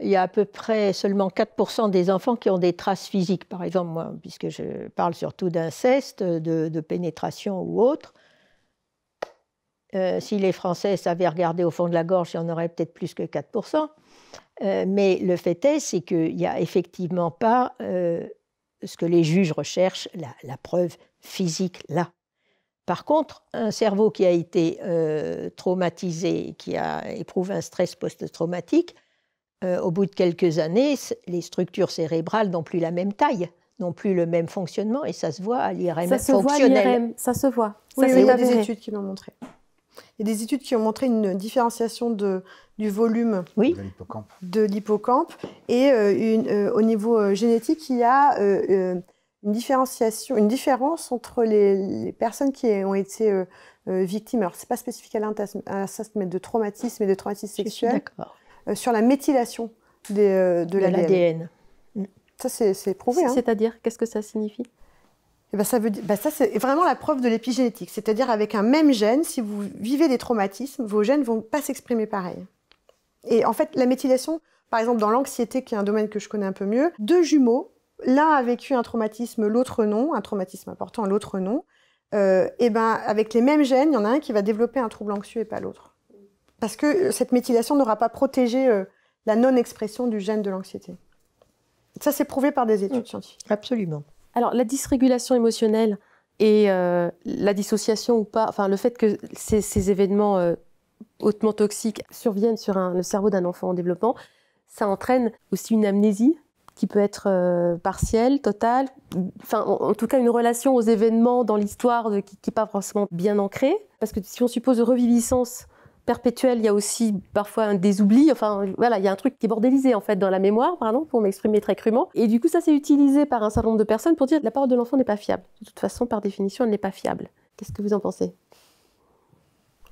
il y a à peu près seulement 4% des enfants qui ont des traces physiques. Par exemple, moi, puisque je parle surtout d'inceste, de, pénétration ou autre, euh, si les Français savaient regarder au fond de la gorge, il y en aurait peut-être plus que 4%. Euh, mais le fait est, c'est qu'il n'y a effectivement pas euh, ce que les juges recherchent, la, la, preuve physique là. Par contre, un cerveau qui a été traumatisé, qui a éprouvé un stress post-traumatique, euh, au bout de quelques années, les structures cérébrales n'ont plus la même taille, n'ont plus le même fonctionnement, et ça se voit à l'IRM fonctionnel. ça se voit. Ça, oui, oui, il y a des études qui l'ont montré. Il y a des études qui ont montré une différenciation du volume oui. de l'hippocampe. Et euh, euh, au niveau génétique, il y a une, différenciation, une différence entre les, personnes qui ont été victimes. Alors, ce n'est pas spécifique à l'intestin, mais de traumatisme et de traumatisme sexuel. D'accord. Euh, sur la méthylation euh, de, l'ADN. Mm. Ça, c'est prouvé. Hein. C'est-à-dire, qu'est-ce que ça signifie eh ben, ça, veut dire, ben, ça c'est vraiment la preuve de l'épigénétique. C'est-à-dire, avec un même gène, si vous vivez des traumatismes, vos gènes ne vont pas s'exprimer pareil. Et en fait, la méthylation, par exemple, dans l'anxiété, qui est un domaine que je connais un peu mieux, deux jumeaux, l'un a vécu un traumatisme, l'autre non, un traumatisme important, l'autre non. et euh, eh ben, avec les mêmes gènes, il y en a un qui va développer un trouble anxieux et pas l'autre. Parce que cette méthylation n'aura pas protégé euh, la non-expression du gène de l'anxiété. Ça, c'est prouvé par des études mm. scientifiques. Absolument. Alors, la dysrégulation émotionnelle et euh, la dissociation ou pas, enfin, le fait que ces, événements euh, hautement toxiques surviennent sur un, le cerveau d'un enfant en développement, ça entraîne aussi une amnésie qui peut être partielle, totale, enfin en, en, tout cas une relation aux événements dans l'histoire qui n'est pas forcément bien ancrée. Parce que si on suppose reviviscence perpétuel, il y a aussi parfois un désoubli. Enfin, voilà, il y a un truc qui est bordélisé en fait dans la mémoire, pardon, pour m'exprimer très crûment. Et du coup, ça c'est utilisé par un certain nombre de personnes pour dire la parole de l'enfant n'est pas fiable. De toute façon, par définition, elle n'est pas fiable. Qu'est-ce que vous en pensez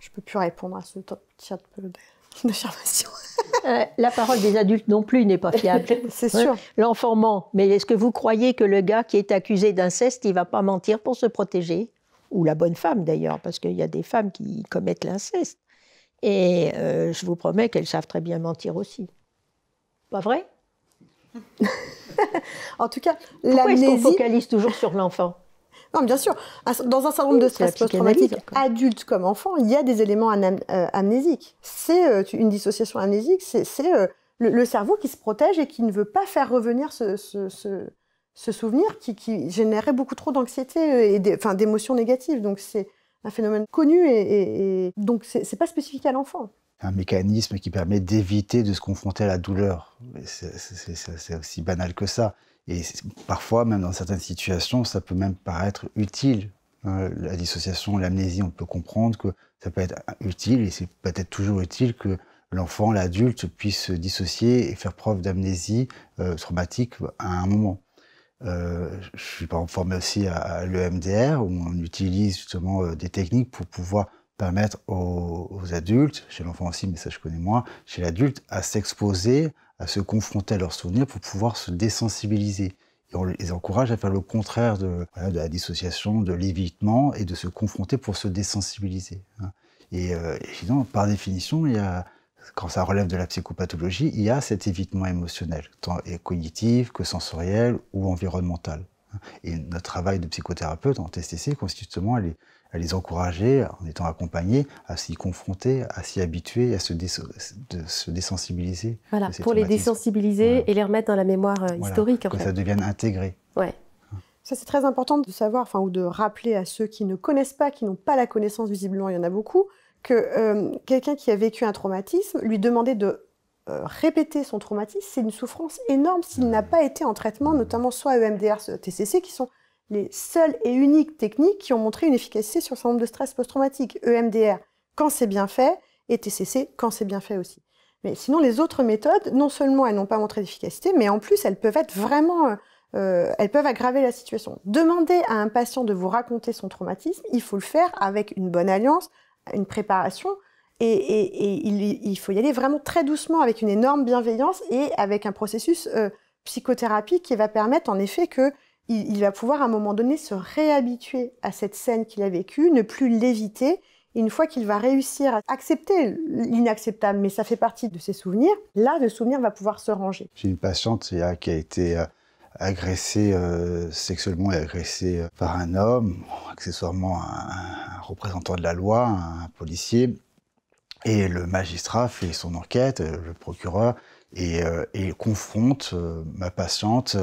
Je peux plus répondre à ce top de euh, la parole des adultes non plus n'est pas fiable. c'est sûr. L'enfant ment. Mais est-ce que vous croyez que le gars qui est accusé d'inceste, il va pas mentir pour se protéger Ou la bonne femme d'ailleurs, parce qu'il y a des femmes qui commettent l'inceste. Et euh, je vous promets qu'elles savent très bien mentir aussi. Pas vrai En tout cas, l'amnésie. Pourquoi est focalise toujours sur l'enfant non, bien sûr. Dans un syndrome de stress post-traumatique, adulte comme enfant, il y a des éléments euh, amnésiques. C'est euh, une dissociation amnésique, c'est le, cerveau qui se protège et qui ne veut pas faire revenir ce, souvenir qui, qui, générait beaucoup trop d'anxiété et d'émotions négatives. Donc c'est un phénomène connu et, et, donc c'est pas spécifique à l'enfant. Un mécanisme qui permet d'éviter de se confronter à la douleur. C'est aussi banal que ça. Et parfois, même dans certaines situations, ça peut même paraître utile. Hein, la dissociation, l'amnésie, on peut comprendre que ça peut être utile et c'est peut-être toujours utile que l'enfant, l'adulte puisse se dissocier et faire preuve d'amnésie euh, traumatique à un moment. Euh, je suis par exemple formé aussi à, l'EMDR, où on utilise justement euh, des techniques pour pouvoir permettre aux, adultes, chez l'enfant aussi, mais ça je connais moins, chez l'adulte, à s'exposer, à se confronter à leurs souvenirs pour pouvoir se désensibiliser. Et on les encourage à faire le contraire de, la dissociation, de l'évitement, et de se confronter pour se désensibiliser. Hein. Et, euh, par définition, il y a quand ça relève de la psychopathologie, il y a cet évitement émotionnel, tant cognitif que sensoriel ou environnemental. Et notre travail de psychothérapeute en TSTC consiste justement à les, encourager, en étant accompagnés, à s'y confronter, à s'y habituer, à se, désensibiliser. Voilà, pour les désensibiliser et les remettre dans la mémoire euh, historique. que ça devienne intégré. Ouais. Ça, c'est très important de savoir, enfin, ou de rappeler à ceux qui ne connaissent pas, qui n'ont pas la connaissance, visiblement, il y en a beaucoup, que euh, quelqu'un qui a vécu un traumatisme, lui demander de euh, répéter son traumatisme, c'est une souffrance énorme s'il n'a pas été en traitement, notamment soit EMDR, soit TCC, qui sont les seules et uniques techniques qui ont montré une efficacité sur ce nombre de stress post-traumatique. EMDR, quand c'est bien fait, et TCC, quand c'est bien fait aussi. Mais sinon, les autres méthodes, non seulement elles n'ont pas montré d'efficacité, mais en plus, elles peuvent être vraiment... Euh, elles peuvent aggraver la situation. Demander à un patient de vous raconter son traumatisme, il faut le faire avec une bonne alliance, une préparation. Et, il, faut y aller vraiment très doucement, avec une énorme bienveillance et avec un processus euh, psychothérapie qui va permettre en effet que il, va pouvoir à un moment donné se réhabituer à cette scène qu'il a vécue, ne plus l'éviter. une fois qu'il va réussir à accepter l'inacceptable, mais ça fait partie de ses souvenirs, là, le souvenir va pouvoir se ranger. J'ai une patiente qui a été euh, agressé euh, sexuellement et agressé euh, par un homme, accessoirement un, représentant de la loi, un policier. Et le magistrat fait son enquête, euh, le procureur, et, il confronte ma patiente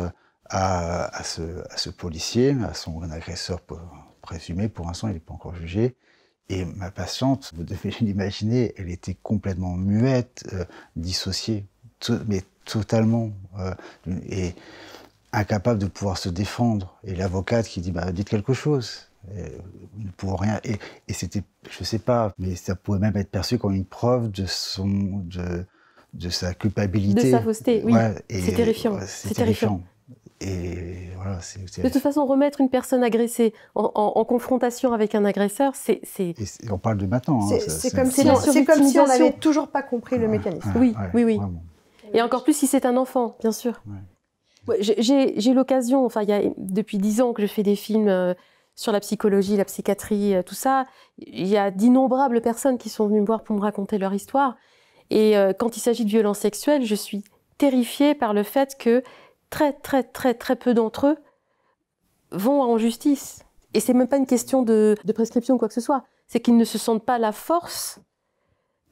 à, ce, policier, à son agresseur présumé. Pour l'instant, il n'est pas encore jugé. Et ma patiente, vous devez l'imaginer, elle était complètement muette, dissociée, mais totalement. et incapable de pouvoir se défendre. Et l'avocate qui dit bah, Dites quelque chose. Et euh, ne pouvons rien. Et, c'était, je ne sais pas, mais ça pouvait même être perçu comme une preuve de son. De, sa culpabilité. De sa fausseté, oui. c'est terrifiant. c'est terrifiant. Et voilà, De toute façon, remettre une personne agressée en, confrontation avec un agresseur, c'est. On parle de maintenant. Hein, c'est comme, si, on n'avait toujours pas compris le mécanisme. oui, oui, oui. Et encore plus si c'est un enfant, bien sûr. J'ai l'occasion, enfin, il y a, depuis dix ans que je fais des films euh, sur la psychologie, la psychiatrie, euh, tout ça. Il y a d'innombrables personnes qui sont venues me voir pour me raconter leur histoire. Et euh, quand il s'agit de violences sexuelles, je suis terrifiée par le fait que très, très, très, très peu d'entre eux vont en justice. Et c'est même pas une question de, de prescription ou quoi que ce soit. C'est qu'ils ne se sentent pas la force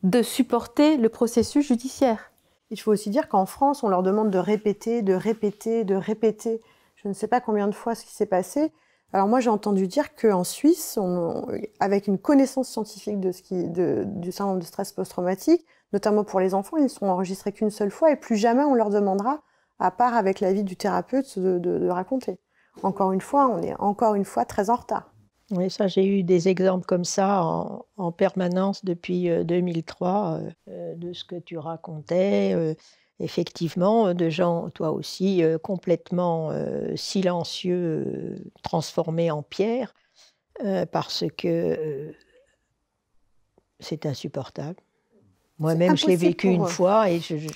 de supporter le processus judiciaire. Il faut aussi dire qu'en France, on leur demande de répéter, de répéter, de répéter. Je ne sais pas combien de fois ce qui s'est passé. Alors moi, j'ai entendu dire qu'en Suisse, avec une connaissance scientifique de ce qui, du syndrome de stress post-traumatique, notamment pour les enfants, ils ne sont enregistrés qu'une seule fois et plus jamais on leur demandera, à part avec l'avis du thérapeute, de raconter. Encore une fois, on est encore une fois très en retard ça, j'ai eu des exemples comme ça en, permanence depuis 2003, euh, euh, euh, de ce que tu racontais. effectivement, de gens, toi aussi, complètement silencieux, transformés en pierre, parce que c'est insupportable. Moi-même, je l'ai vécu une fois et je, Ils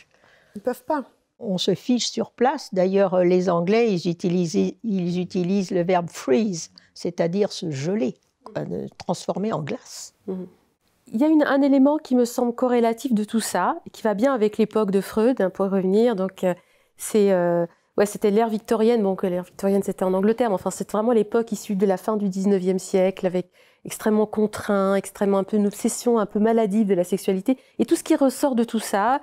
ne peuvent pas on se fiche sur place. D'ailleurs, les Anglais, ils utilisent, ils utilisent le verbe freeze c'est-à-dire se geler, transformer en glace. Mhm. Il y a un élément qui me semble corrélatif de tout ça, qui va bien avec l'époque de Freud, hein, pour revenir. Donc, euh, c'est euh, c'était l'ère victorienne. Bon, que l'ère victorienne, c'était en Angleterre, mais enfin, c'est vraiment l'époque issue de la fin du 19e siècle, avec extrêmement contraint, extrêmement un peu une obsession un peu maladive de la sexualité. Et tout ce qui ressort de tout ça,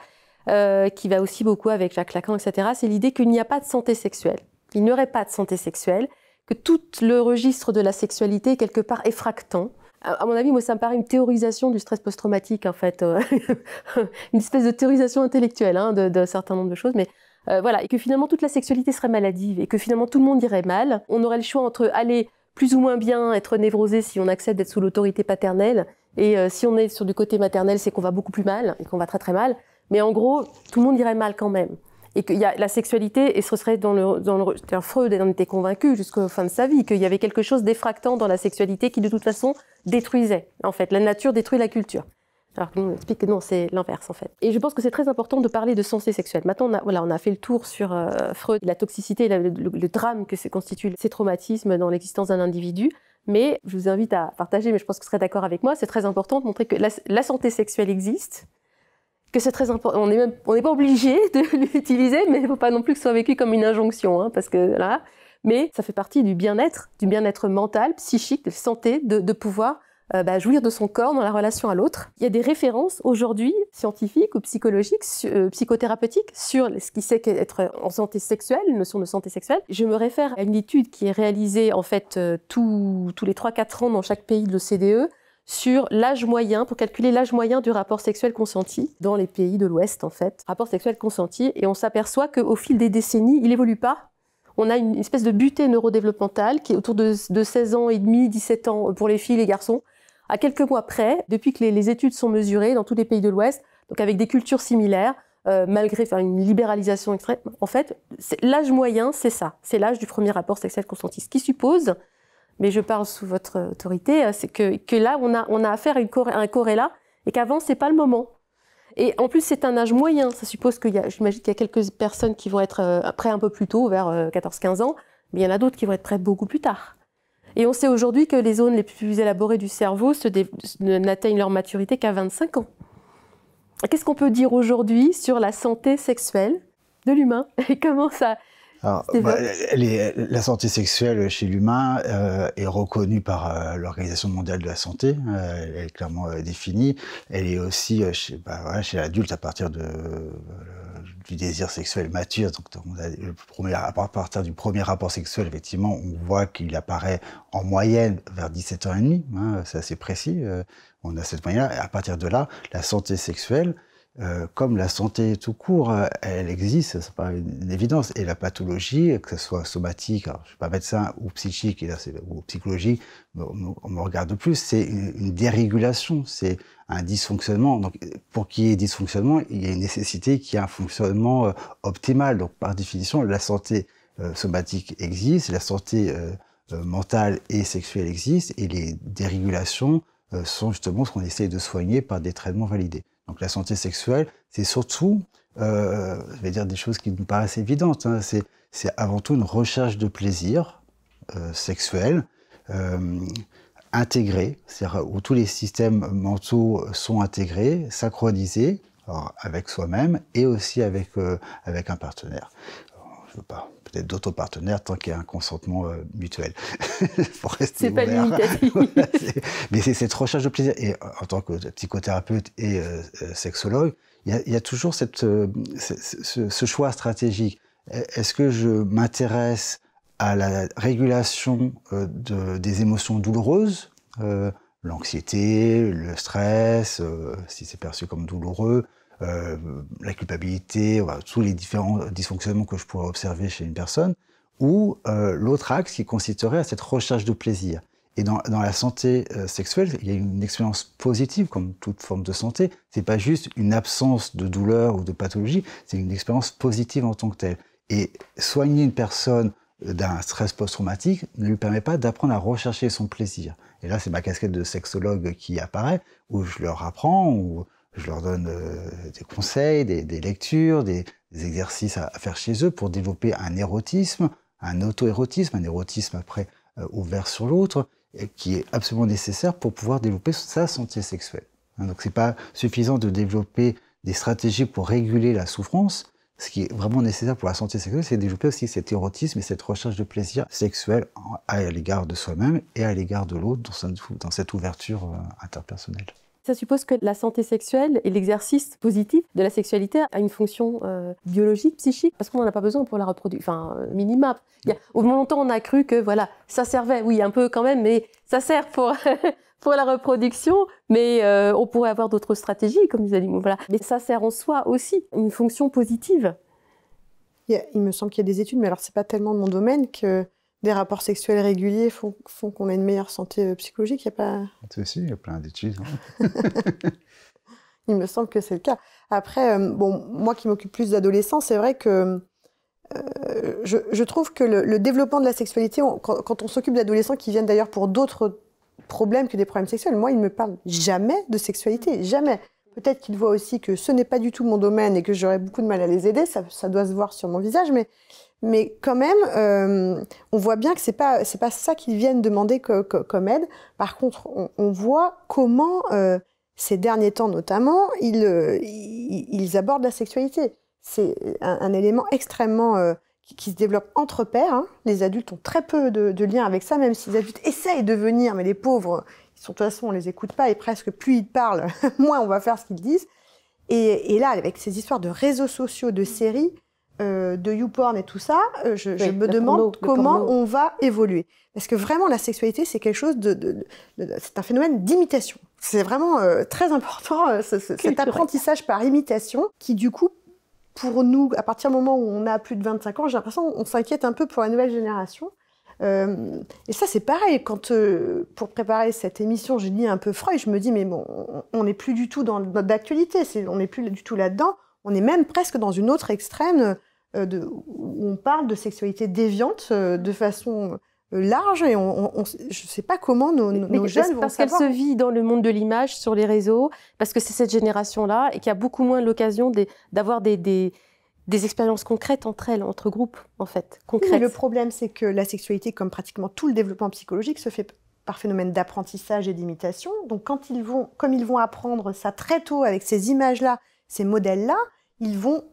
euh, qui va aussi beaucoup avec Jacques Lacan, etc., c'est l'idée qu'il n'y a pas de santé sexuelle. Il n'y aurait pas de santé sexuelle que tout le registre de la sexualité, est quelque part, effractant. À mon avis, moi, ça me paraît une théorisation du stress post-traumatique, en fait. Euh, une espèce de théorisation intellectuelle d'un hein, certain nombre de choses. Mais euh, voilà. Et que finalement, toute la sexualité serait maladive et que finalement, tout le monde irait mal. On aurait le choix entre aller plus ou moins bien, être névrosé si on accepte d'être sous l'autorité paternelle. Et euh, si on est sur du côté maternel, c'est qu'on va beaucoup plus mal et qu'on va très très mal. Mais en gros, tout le monde irait mal quand même et que y a la sexualité, et ce serait dans le, dans le Freud en était convaincu jusqu'au fin de sa vie, qu'il y avait quelque chose d'effractant dans la sexualité qui de toute façon détruisait. En fait, la nature détruit la culture. Alors qu'on explique que non, c'est l'inverse en fait. Et je pense que c'est très important de parler de santé sexuelle Maintenant, on a, voilà, on a fait le tour sur euh, Freud, la toxicité, le, drame que constituent ces traumatismes dans l'existence d'un individu. Mais je vous invite à partager, mais je pense que vous serez d'accord avec moi, c'est très important de montrer que la santé sexuelle existe, que c'est très important. On n'est pas obligé de l'utiliser, mais il ne faut pas non plus que ce soit vécu comme une injonction, hein, parce que là. Mais ça fait partie du bien-être, du bien-être mental, psychique, de santé, de, de pouvoir euh, bah, jouir de son corps dans la relation à l'autre. Il y a des références aujourd'hui scientifiques ou psychologiques, euh, psychothérapeutiques sur ce qui c'est qu'être en santé sexuelle, une notion de santé sexuelle. Je me réfère à une étude qui est réalisée en fait euh, tous les 3-4 ans dans chaque pays de l'OCDE sur l'âge moyen, pour calculer l'âge moyen du rapport sexuel consenti dans les pays de l'Ouest, en fait. Rapport sexuel consenti, et on s'aperçoit qu'au fil des décennies, il évolue pas. On a une espèce de butée neurodéveloppementale qui est autour de, 16 ans et demi, 17 ans euh, pour les filles et les garçons. À quelques mois près, depuis que les, études sont mesurées dans tous les pays de l'Ouest, donc avec des cultures similaires, euh, malgré une libéralisation extrême, en fait, l'âge moyen, c'est ça. C'est l'âge du premier rapport sexuel consenti. Ce qui suppose mais je parle sous votre autorité, euh, c'est que, que, là, on a, on a affaire à, un corrélat et qu'avant, ce c'est pas le moment. Et en plus, c'est un âge moyen. Ça suppose qu'il y a, j'imagine qu'il y a quelques personnes qui vont être euh, prêtes un peu plus tôt, vers 14-15 euh, ans, mais il y en a d'autres qui vont être prêtes beaucoup plus tard. Et on sait aujourd'hui que les zones les plus élaborées du cerveau n'atteignent leur maturité qu'à 25 ans. Qu'est-ce qu'on peut dire aujourd'hui sur la santé sexuelle de l'humain et comment ça, alors, bah, la santé sexuelle chez l'humain euh, est reconnue par euh, l'Organisation mondiale de la santé, euh, elle est clairement définie. Elle est aussi bah, chez, l'adulte à partir de, du désir sexuel mature. Donc, le premier, à partir du premier rapport sexuel, effectivement, on voit qu'il apparaît en moyenne vers 17 ans et demi. Hein, c'est assez précis. on a cette moyenne-là. À partir de là, la santé sexuelle euh, comme la santé tout court, euh, elle existe, ça paraît une évidence. Et la pathologie, que ce soit somatique, je suis pas médecin, ou psychique, ou psychologique, on me regarde plus, c'est une, dérégulation, c'est un dysfonctionnement. Donc, pour qu'il y ait dysfonctionnement, il y a une nécessité qu'il y ait un fonctionnement euh, optimal. Donc, par définition, la santé somatique existe, la santé mentale et sexuelle existe, et les dérégulations sont justement ce qu'on essaie de soigner par des traitements validés. Donc la santé sexuelle, c'est surtout, euh, je vais dire des choses qui nous paraissent évidentes, hein. c'est, avant tout une recherche de plaisir euh, sexuel euh, intégré, c'est-à-dire où tous les systèmes mentaux sont intégrés, synchronisés, avec soi-même et aussi avec, avec un partenaire. je veux pas d'autres partenaires tant qu'il y a un consentement euh, mutuel. C'est Pas limitatif. mais c'est cette recherche de plaisir. Et en tant que psychothérapeute et euh, euh, sexologue, il y, a toujours cette, ce, choix stratégique. E, est-ce que je m'intéresse à la régulation des émotions douloureuses, l'anxiété, le stress, si c'est perçu comme douloureux, euh, la culpabilité, tous les différents dysfonctionnements que je pourrais observer chez une personne, ou euh, l'autre axe qui consisterait à cette recherche de plaisir. Et dans, la santé euh, sexuelle, il y a une expérience positive, comme toute forme de santé. C'est pas juste une absence de douleur ou de pathologie, c'est une expérience positive en tant que telle. Et soigner une personne d'un stress post-traumatique ne lui permet pas d'apprendre à rechercher son plaisir. Et là, c'est ma casquette de sexologue qui apparaît, où je leur apprends, je leur donne euh, des conseils, des, lectures, des, exercices à, faire chez eux pour développer un érotisme, un auto-érotisme, un érotisme après euh, ouvert sur l'autre, qui est absolument nécessaire pour pouvoir développer sa santé sexuelle. Hein, donc c'est pas suffisant de développer des stratégies pour réguler la souffrance. Ce qui est vraiment nécessaire pour la santé sexuelle, c'est de développer aussi cet érotisme et cette recherche de plaisir sexuel à l'égard de soi-même et à l'égard de l'autre dans, cette ouverture euh, interpersonnelle. Ça suppose que la santé sexuelle et l'exercice positif de la sexualité a une fonction euh, biologique, psychique, parce qu'on n'en a pas besoin pour la reproduction. enfin, euh, minima. Au moment a, longtemps, on a cru que, voilà, ça servait, oui, un peu quand même, mais ça sert pour, pour la reproduction, mais euh, on pourrait avoir d'autres stratégies, comme les animaux, voilà. Mais ça sert en soi aussi une fonction positive. Il, me semble qu'il y a des études, mais alors n'est pas tellement de mon domaine, que des rapports sexuels réguliers font, qu'on a une meilleure santé euh, psychologique, il n'y a pas... C'est il y a plein d'études. Hein. il me semble que c'est le cas. Après, euh, bon, moi qui m'occupe plus d'adolescents, c'est vrai que euh, je, trouve que le, développement de la sexualité, quand, on s'occupe d'adolescents qui viennent d'ailleurs pour d'autres problèmes que des problèmes sexuels, moi, ils ne me parlent jamais de sexualité, jamais. Peut-être qu'ils voient aussi que ce n'est pas du tout mon domaine et que j'aurais beaucoup de mal à les aider, ça, ça doit se voir sur mon visage, mais mais quand même, euh, on voit bien que c'est pas pas ça qu'ils viennent demander comme aide. Par contre, on, voit comment euh, ces derniers temps notamment, euh, ils, abordent la sexualité. C'est un, élément extrêmement qui, se développe entre pairs. Hein. Les adultes ont très peu de, liens avec ça, même si les adultes essayent de venir, mais les pauvres, ils sont, de toute façon, on les écoute pas et presque plus ils parlent, moins on va faire ce qu'ils disent. Et, et, là, avec ces histoires de réseaux sociaux, de séries, de euh, de YouPorn et tout ça, euh, je, me demande comment on va évoluer. Parce que vraiment, la sexualité, c'est quelque chose de, c'est un phénomène d'imitation. C'est vraiment euh, très important cet apprentissage par imitation, qui du coup, pour nous, à partir du moment où on a plus de 25 ans, j'ai l'impression qu'on s'inquiète un peu pour la nouvelle génération. et ça, c'est pareil. Quand, pour préparer cette émission, j'ai lis un peu Freud, je me dis, mais bon, on n'est plus du tout dans notre actualité, on n'est plus du tout là-dedans. On est même presque dans une autre extrême euh, où on parle de sexualité déviante euh, de façon euh, large et on, je ne sais pas comment nos, jeunes vont parce qu'elle se vit dans le monde de l'image sur les réseaux parce que c'est cette génération là et qui a beaucoup moins l'occasion d'avoir des, des, expériences concrètes entre elles entre groupes en fait concrètes. le problème c'est que la sexualité comme pratiquement tout le développement psychologique se fait par phénomène d'apprentissage et d'imitation donc quand ils vont comme ils vont apprendre ça très tôt avec ces images là ces modèles là ils vont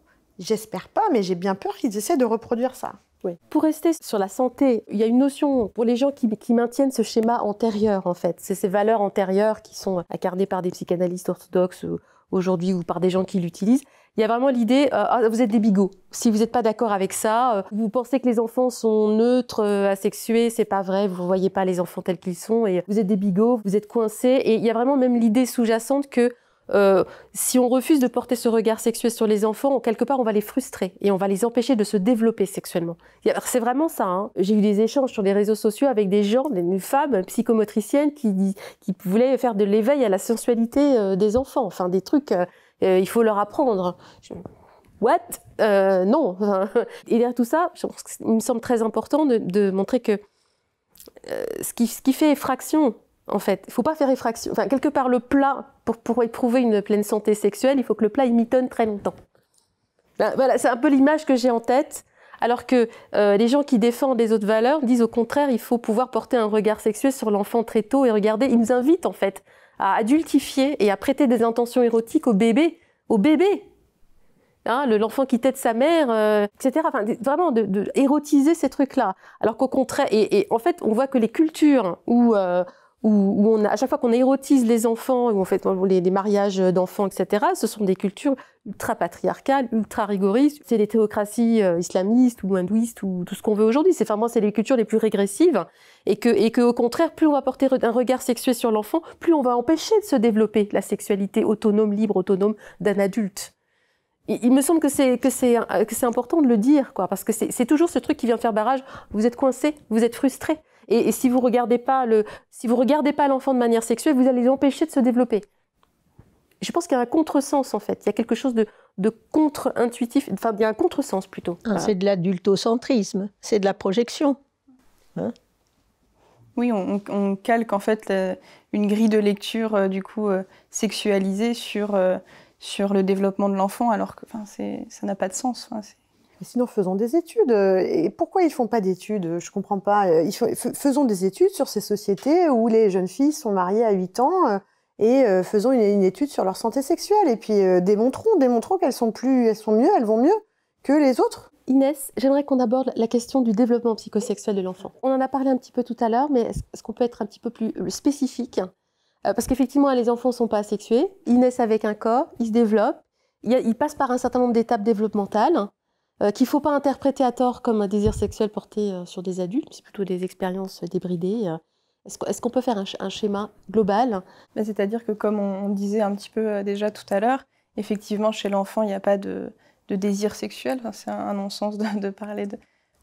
J'espère pas, mais j'ai bien peur qu'ils essaient de reproduire ça. Oui. Pour rester sur la santé, il y a une notion pour les gens qui, maintiennent ce schéma antérieur, en fait. C'est ces valeurs antérieures qui sont incarnées par des psychanalystes orthodoxes euh, aujourd'hui ou par des gens qui l'utilisent. Il y a vraiment l'idée, euh, ah, vous êtes des bigots. Si vous n'êtes pas d'accord avec ça, euh, vous pensez que les enfants sont neutres, asexués, c'est pas vrai, vous ne voyez pas les enfants tels qu'ils sont et vous êtes des bigots, vous êtes coincés. Et il y a vraiment même l'idée sous-jacente que euh, si on refuse de porter ce regard sexuel sur les enfants, quelque part, on va les frustrer et on va les empêcher de se développer sexuellement. C'est vraiment ça. Hein. J'ai eu des échanges sur les réseaux sociaux avec des gens, des femmes psychomotriciennes qui, voulaient faire de l'éveil à la sensualité euh, des enfants, enfin des trucs, qu'il euh, il faut leur apprendre. Je... What Non. et derrière tout ça, il me semble très important de, montrer que ce, qui, ce qui fait fraction en fait. Il ne faut pas faire effraction. Enfin, quelque part, le plat, pour, pour éprouver une pleine santé sexuelle, il faut que le plat il mitonne très longtemps. Ben, voilà, c'est un peu l'image que j'ai en tête. Alors que euh, les gens qui défendent les autres valeurs disent au contraire, il faut pouvoir porter un regard sexuel sur l'enfant très tôt et regarder. Ils nous invitent en fait à adultifier et à prêter des intentions érotiques au bébé, au bébé, Hein, l'enfant qui tête sa mère, euh, etc. Enfin, vraiment, de, ces trucs-là. Alors qu'au contraire, et, en fait, on voit que les cultures où euh, où, on a, à chaque fois qu'on érotise les enfants, ou on fait les, mariages d'enfants, etc., ce sont des cultures ultra patriarcales, ultra rigoristes. C'est des théocraties euh, islamistes ou hindouistes ou tout ce qu'on veut aujourd'hui. C'est enfin, c'est les cultures les plus régressives. Et que, et que, au contraire, plus on va porter un regard sexué sur l'enfant, plus on va empêcher de se développer la sexualité autonome, libre, autonome d'un adulte. il me semble que c'est que c'est euh, que c'est important de le dire, quoi, parce que c'est toujours ce truc qui vient faire barrage. Vous êtes coincé, vous êtes frustré et, si vous regardez pas le, si vous regardez pas l'enfant de manière sexuelle, vous allez l'empêcher de se développer. Je pense qu'il y a un contresens en fait. Il y a quelque chose de, contre-intuitif, enfin il y a un contresens plutôt. Ah, c'est de l'adultocentrisme, c'est de la projection. Hein oui, on, calque en fait euh, une grille de lecture euh, du coup euh, sexualisée sur, sur le développement de l'enfant, alors que ça n'a pas de sens. Hein, sinon, faisons des études. Et pourquoi ils font pas d'études Je comprends pas. faisons des études sur ces sociétés où les jeunes filles sont mariées à 8 ans euh, et euh, faisons une, étude sur leur santé sexuelle. Et puis euh, démontrons, démontrons qu'elles sont plus, elles sont mieux, elles vont mieux que les autres. Inès, j'aimerais qu'on aborde la question du développement psychosexuel de l'enfant. On en a parlé un petit peu tout à l'heure, mais est-ce qu'on peut être un petit peu plus spécifique Parce qu'effectivement, les enfants ne sont pas asexués. Ils naissent avec un corps, ils se développent, ils passent par un certain nombre d'étapes développementales. Euh, qu'il ne faut pas interpréter à tort comme un désir sexuel porté euh, sur des adultes, c'est plutôt des expériences euh, débridées. Est-ce qu'on peut faire un, schéma global bah, C'est-à-dire que comme on, disait un petit peu déjà tout à l'heure, effectivement, chez l'enfant, il n'y a pas de, désir sexuel. Hein, c'est un, non-sens de, parler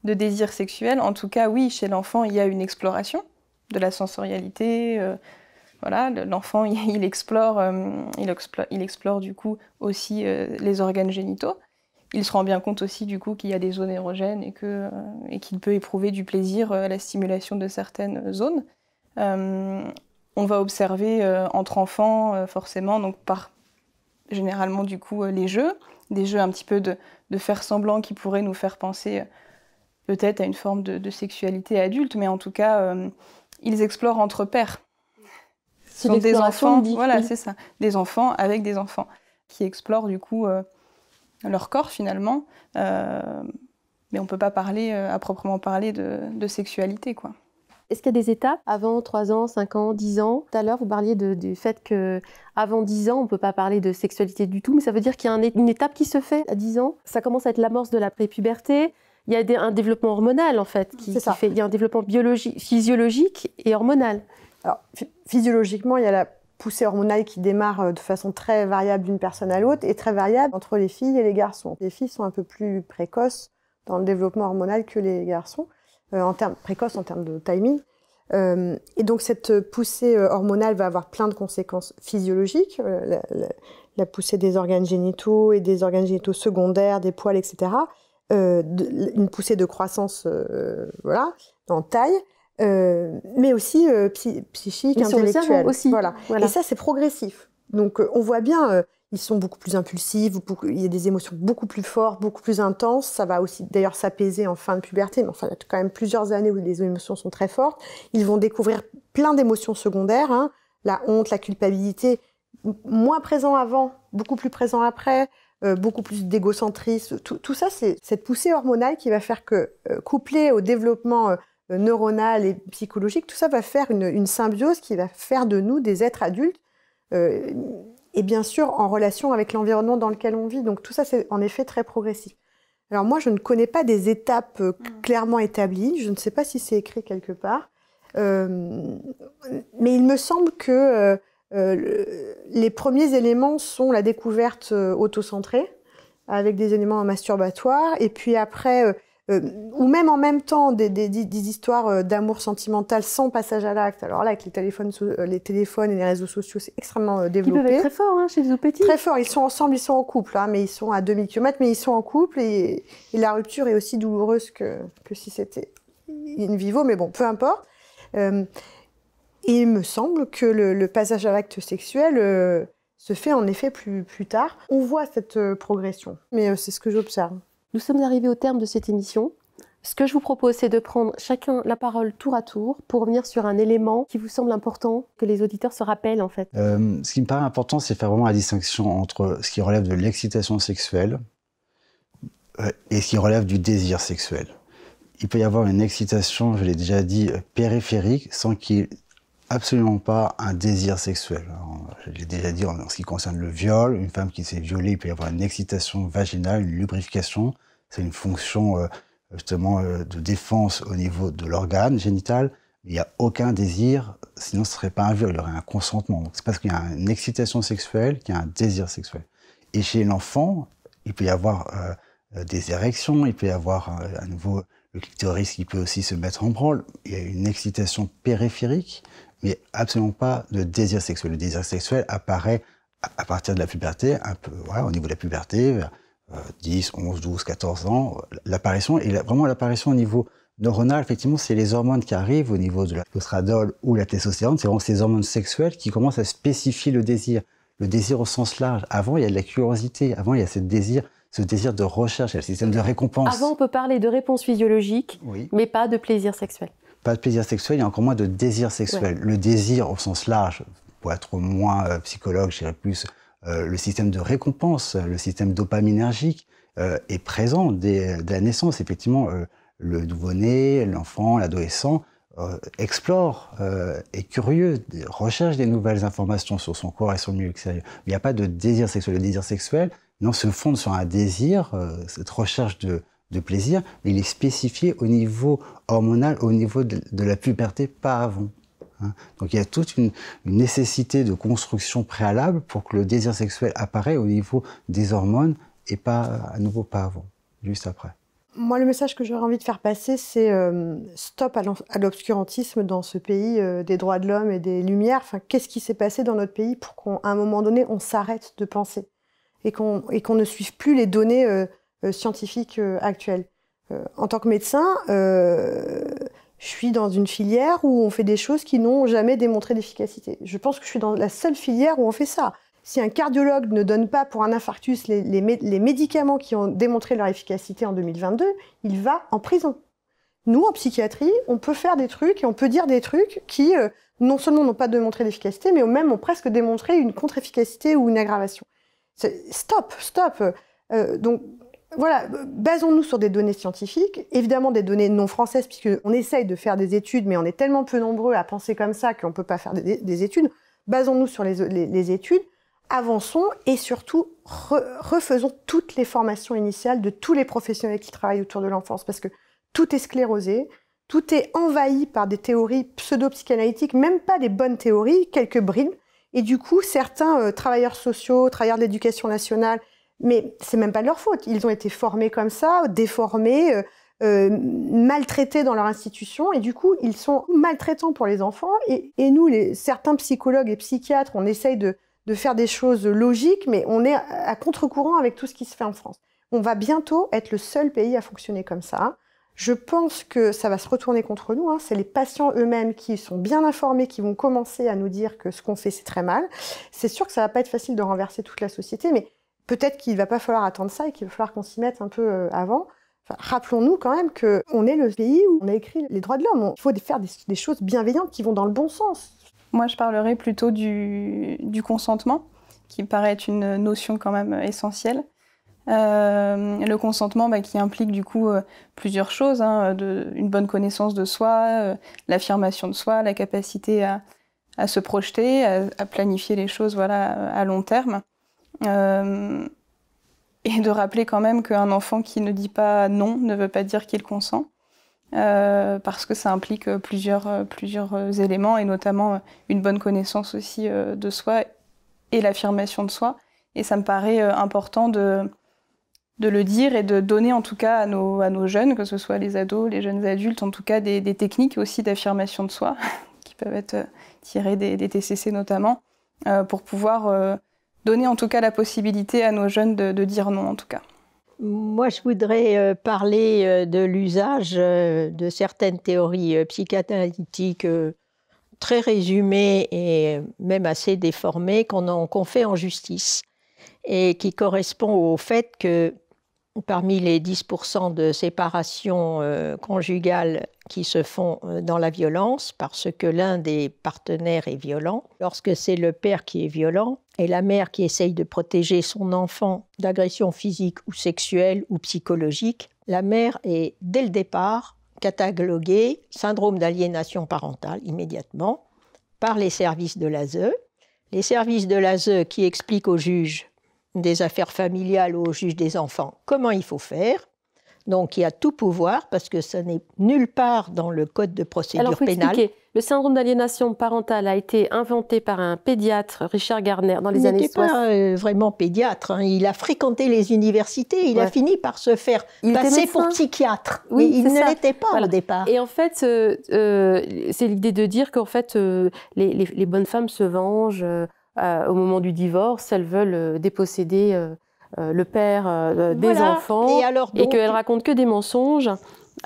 de, désir sexuel. En tout cas, oui, chez l'enfant, il y a une exploration de la sensorialité. voilà, l'enfant, il, explore, il, explore, il explore du coup aussi les organes génitaux il se rend bien compte aussi du coup qu'il y a des zones érogènes et que euh, et qu'il peut éprouver du plaisir euh, à la stimulation de certaines zones. Euh, on va observer entre enfants forcément donc par généralement du coup les jeux, des jeux un petit peu de, de faire semblant qui pourraient nous faire penser peut-être à une forme de, sexualité adulte, mais en tout cas ils explorent entre pères. Ce des enfants, voilà c'est ça, des enfants avec des enfants qui explorent du coup leur corps finalement. Euh, mais on ne peut pas parler, euh, à proprement parler, de, sexualité. quoi. Est-ce qu'il y a des étapes avant 3 ans, 5 ans, 10 ans Tout à l'heure, vous parliez du fait que avant 10 ans, on ne peut pas parler de sexualité du tout, mais ça veut dire qu'il y a une étape qui se fait à 10 ans. Ça commence à être l'amorce de la prépuberté. Il y a un développement hormonal, en fait, qui, qui fait. Il y a un développement biologique, physiologique et hormonal. Alors, physiologiquement, il y a la poussée hormonale qui démarre euh, de façon très variable d'une personne à l'autre et très variable entre les filles et les garçons. Les filles sont un peu plus précoces dans le développement hormonal que les garçons, euh, en termes, précoces en termes de timing. Euh, et donc cette poussée hormonale va avoir plein de conséquences physiologiques, la, poussée des organes génitaux et des organes génitaux secondaires, des poils, etc. une poussée de croissance, voilà, en taille. Euh, mais aussi euh, psychique, aussi. Voilà. Et ça, c'est progressif. Donc, euh, on voit bien, ils sont beaucoup plus impulsifs, il y a des émotions beaucoup plus fortes, beaucoup plus intenses. Ça va aussi, d'ailleurs, s'apaiser en fin de puberté, mais enfin, il y a quand même plusieurs années où les émotions sont très fortes. Ils vont découvrir plein d'émotions secondaires, hein. la honte, la culpabilité, moins présent avant, beaucoup plus présent après. beaucoup plus d'égocentrisme. Tout, ça, c'est cette poussée hormonale qui va faire que, couplée au développement neuronale et psychologique, tout ça va faire une, symbiose qui va faire de nous des êtres adultes, euh, et bien sûr en relation avec l'environnement dans lequel on vit. Donc tout ça, c'est en effet très progressif. Alors moi, je ne connais pas des étapes euh, mm. clairement établies, je ne sais pas si c'est écrit quelque part, euh, mais il me semble que les premiers éléments sont la découverte autocentrée, avec des éléments masturbatoires, et puis après euh, ou même en même temps des, des, histoires euh, d'amour sentimental sans passage à l'acte. Alors là, avec les téléphones, euh, les téléphones et les réseaux sociaux, c'est extrêmement développé. Ils peuvent être très forts hein, chez les petits. Très forts. Ils sont ensemble, ils sont en couple, hein, mais ils sont à 2000 km, mais ils sont en couple et, la rupture est aussi douloureuse que, que si c'était in vivo, mais bon, peu importe. et il me semble que le, passage à l'acte sexuel se fait en effet plus, plus tard. On voit cette progression, mais c'est ce que j'observe. Nous sommes arrivés au terme de cette émission. Ce que je vous propose, c'est de prendre chacun la parole tour à tour pour revenir sur un élément qui vous semble important, que les auditeurs se rappellent en fait. Euh, ce qui me paraît important, c'est faire vraiment la distinction entre ce qui relève de l'excitation sexuelle euh, et ce qui relève du désir sexuel. Il peut y avoir une excitation, je l'ai déjà dit, périphérique, sans qu'il absolument pas un désir sexuel. je l'ai déjà dit en, ce qui concerne le viol, une femme qui s'est violée, il peut y avoir une excitation vaginale, une lubrification, c'est une fonction euh, justement euh, de défense au niveau de l'organe génital. Il n'y a aucun désir, sinon ce ne serait pas un viol, il y aurait un consentement. C'est parce qu'il y a une excitation sexuelle qu'il y a un désir sexuel. Et chez l'enfant, il peut y avoir euh, des érections, il peut y avoir à nouveau le clitoris qui peut aussi se mettre en branle. Il y a une excitation périphérique mais absolument pas de désir sexuel. Le désir sexuel apparaît à partir de la puberté, un peu, au niveau de la puberté, vers 10, 11, 12, 14 ans, euh, l'apparition, et vraiment l'apparition au niveau neuronal, effectivement, c'est les hormones qui arrivent au niveau de la postradole ou la testostérone, c'est vraiment ces hormones sexuelles qui commencent à spécifier le désir. Le désir au sens large. Avant, il y a de la curiosité, avant, il y a ce désir ce désir de recherche, il y le système de récompense. Avant, on peut parler de réponse physiologique, mais pas de plaisir sexuel pas de plaisir sexuel il y a encore moins de désir sexuel. Le désir au sens large, pour être moins euh, psychologue, je dirais plus euh, le système de récompense, le système dopaminergique euh, est présent dès, la naissance. Effectivement, le nouveau-né, l'enfant, l'adolescent explore, est curieux, recherche des nouvelles informations sur son corps et son milieu extérieur. il n'y a pas de désir sexuel. Le désir sexuel, non, se fonde sur un désir, cette recherche de, de plaisir, mais il est spécifié au niveau hormonal, au niveau de, la puberté, pas avant. Hein. Donc il y a toute une, nécessité de construction préalable pour que le désir sexuel apparaît au niveau des hormones et pas euh, à nouveau pas avant, juste après. Moi, le message que j'aurais envie de faire passer, c'est euh, stop à l'obscurantisme dans ce pays euh, des droits de l'homme et des lumières. Enfin, qu'est-ce qui s'est passé dans notre pays pour qu'à un moment donné, on s'arrête de penser et qu'on ne suive plus les données euh, scientifique euh, actuel. Euh, en tant que médecin, je suis dans une filière où on fait des choses qui n'ont jamais démontré d'efficacité. Je pense que je suis dans la seule filière où on fait ça. Si un cardiologue ne donne pas pour un infarctus les, les, médicaments qui ont démontré leur efficacité en 2022, il va en prison. Nous, en psychiatrie, on peut faire des trucs et on peut dire des trucs qui, non seulement n'ont pas démontré d'efficacité, mais même ont presque démontré une contre-efficacité ou une aggravation. Stop, stop. donc, voilà, basons-nous sur des données scientifiques, évidemment des données non françaises, puisqu'on essaye de faire des études, mais on est tellement peu nombreux à penser comme ça qu'on ne peut pas faire des, études. Basons-nous sur les, études, avançons et surtout refaisons toutes les formations initiales de tous les professionnels qui travaillent autour de l'enfance, parce que tout est sclérosé, tout est envahi par des théories pseudo-psychanalytiques, même pas des bonnes théories, quelques bribes. Et du coup, certains euh, travailleurs sociaux, travailleurs de l'éducation nationale, mais c'est même pas leur faute. Ils ont été formés comme ça, déformés, euh, euh, maltraités dans leur institution, et du coup, ils sont maltraitants pour les enfants. Et, nous, les, certains psychologues et psychiatres, on essaye de, faire des choses logiques, mais on est à contre-courant avec tout ce qui se fait en France. On va bientôt être le seul pays à fonctionner comme ça. Je pense que ça va se retourner contre nous. Hein. C'est les patients eux-mêmes qui sont bien informés, qui vont commencer à nous dire que ce qu'on fait, c'est très mal. C'est sûr que ça va pas être facile de renverser toute la société, mais peut-être qu'il ne va pas falloir attendre ça et qu'il va falloir qu'on s'y mette un peu euh, avant. Rappelons-nous quand même qu'on est le pays où on a écrit les droits de l'homme. Il faut faire des, choses bienveillantes qui vont dans le bon sens. Moi, je parlerai plutôt du, consentement, qui paraît être une notion quand même essentielle. Euh, le consentement bah, qui implique du coup euh, plusieurs choses, hein, une bonne connaissance de soi, l'affirmation de soi, la capacité à, se projeter, à, à, planifier les choses voilà, à long terme. Euh, et de rappeler quand même qu'un enfant qui ne dit pas non ne veut pas dire qu'il consent, euh, parce que ça implique euh, plusieurs, plusieurs éléments, et notamment une bonne connaissance aussi de soi et l'affirmation de soi. Et ça me paraît important de, de le dire et de donner en tout cas à nos, à nos jeunes, que ce soit les ados, les jeunes adultes, en tout cas des, techniques aussi d'affirmation de soi, qui peuvent être tirées des, TCC notamment, pour pouvoir donner en tout cas la possibilité à nos jeunes de, dire non en tout cas. Moi, je voudrais euh, parler euh, de l'usage euh, de certaines théories psychanalytiques très résumées et même assez déformées qu'on fait en justice et qui correspond au fait que parmi les 10% de séparations conjugales qui se font dans la violence, parce que l'un des partenaires est violent, lorsque c'est le père qui est violent, et la mère qui essaye de protéger son enfant d'agression physique ou sexuelle ou psychologique la mère est dès le départ cataloguée syndrome d'aliénation parentale immédiatement par les services de l'ASE. Les services de l'ASE qui expliquent au juge des affaires familiales ou au juge des enfants comment il faut faire. Donc il y a tout pouvoir parce que ça n'est nulle part dans le code de procédure pénale. Le syndrome d'aliénation parentale a été inventé par un pédiatre, Richard Garner dans les années 60. Il n'était pas euh, vraiment pédiatre. Hein. Il a fréquenté les universités. Il a fini par se faire passer pour psychiatre. Oui, il ne l'était pas au départ. Et en fait, euh, euh, c'est l'idée de dire qu'en fait, les, bonnes femmes se vengent au moment du divorce. Elles veulent déposséder. le père des enfants et, et qu'elles racontent que des mensonges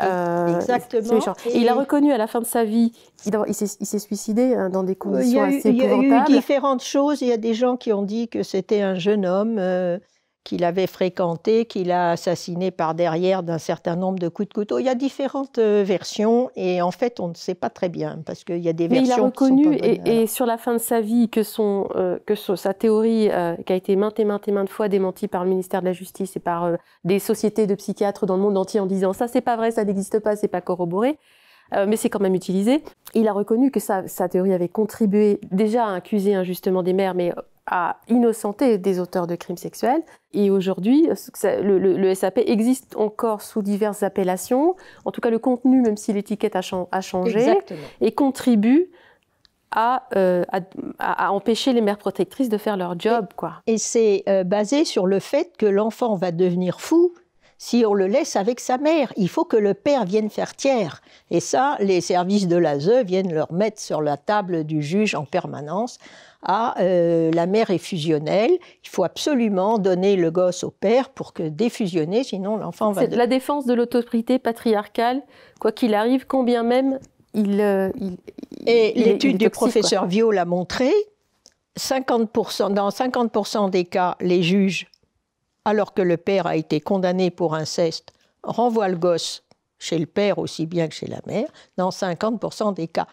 euh, Exactement. il a reconnu à la fin de sa vie, il, s'est suicidé hein, dans des conditions assez Il y a eu différentes choses. Il y a des gens qui ont dit que c'était un jeune homme euh, qu'il avait fréquenté, qu'il a assassiné par derrière d'un certain nombre de coups de couteau. Il y a différentes euh, versions et en fait on ne sait pas très bien parce qu'il y a des versions. Il a et, sur la fin de sa vie que son euh, que sa théorie euh, qui a été maintes et maintes et maintes fois démentie par le ministère de la Justice et par des sociétés de psychiatres dans le monde entier en disant ça c'est pas vrai, ça n'existe pas, c'est pas corroboré. Euh, mais c'est quand même utilisé. Il a reconnu que sa, théorie avait contribué déjà à accuser injustement des mères, mais euh, à innocenter des auteurs de crimes sexuels. Et aujourd'hui, le, SAP existe encore sous diverses appellations. En tout cas, le contenu, même si l'étiquette a, changé, et contribue euh, à, empêcher les mères protectrices de faire leur job. Et, Et c'est basé sur le fait que l'enfant va devenir fou si on le laisse avec sa mère. Il faut que le père vienne faire tiers. Et ça, les services de l'ASE viennent leur mettre sur la table du juge en permanence. Ah, euh, la mère est fusionnelle, il faut absolument donner le gosse au père pour que défusionner, sinon l'enfant va... C'est la défense de l'autorité patriarcale, quoi qu'il arrive, combien même il... Euh, Et l'étude du professeur Vio l'a montré, 50%, dans 50% des cas, les juges alors que le père a été condamné pour inceste, renvoie le gosse chez le père aussi bien que chez la mère, dans 50% des cas.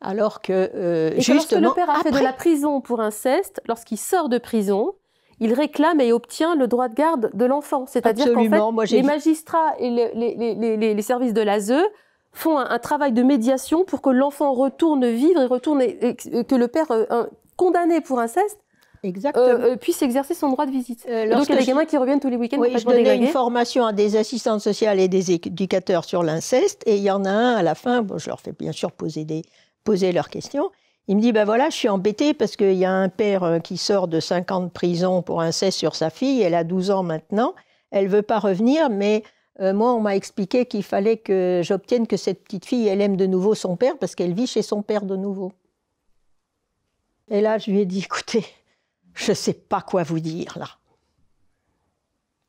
Alors que, euh, et lorsque le père a fait de la prison pour inceste, lorsqu'il sort de prison, il réclame et obtient le droit de garde de l'enfant. C'est-à-dire qu'en les magistrats et les, services de l'ASE font un, travail de médiation pour que l'enfant retourne vivre et retourne que le père euh, condamné pour inceste Exactement. Euh, euh, puisse exercer son droit de visite. Euh, donc il y a des gamins qui reviennent tous les week-ends. Oui, je donnais une formation à des assistantes sociales et des éducateurs sur l'inceste, et il y en a un à la fin. Bon, je leur fais bien sûr poser des poser leurs questions. Il me dit, ben voilà, je suis embêté parce qu'il y a un père qui sort de 5 ans de prison pour inceste sur sa fille, elle a 12 ans maintenant, elle veut pas revenir, mais moi, on m'a expliqué qu'il fallait que j'obtienne que cette petite fille, elle aime de nouveau son père parce qu'elle vit chez son père de nouveau. Et là, je lui ai dit, écoutez, je ne sais pas quoi vous dire là.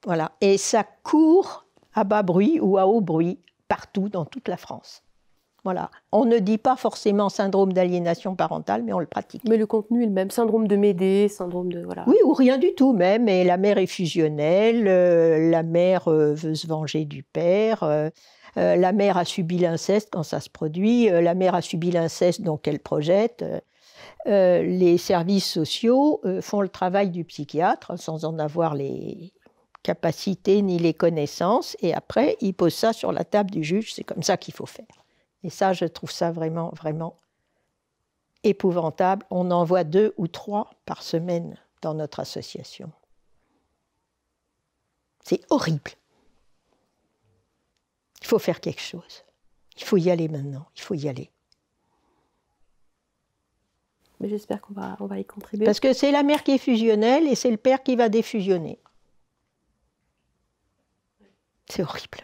Voilà. Et ça court à bas bruit ou à haut bruit partout dans toute la France. Voilà. On ne dit pas forcément syndrome d'aliénation parentale, mais on le pratique. Mais le contenu est le même. Syndrome de Médée, syndrome de. Voilà. Oui, ou rien du tout même. Et la mère est fusionnelle, euh, la mère euh, veut se venger du père. Euh, la mère a subi l'inceste quand ça se produit, la mère a subi l'inceste donc elle projette. Euh, les services sociaux euh, font le travail du psychiatre sans en avoir les capacités ni les connaissances, et après, ils posent ça sur la table du juge, c'est comme ça qu'il faut faire. Et ça, je trouve ça vraiment, vraiment épouvantable. On en voit deux ou trois par semaine dans notre association. C'est horrible. Il faut faire quelque chose. Il faut y aller maintenant. Il faut y aller mais j'espère qu'on va, on va y contribuer. Parce que c'est la mère qui est fusionnelle et c'est le père qui va défusionner. C'est horrible.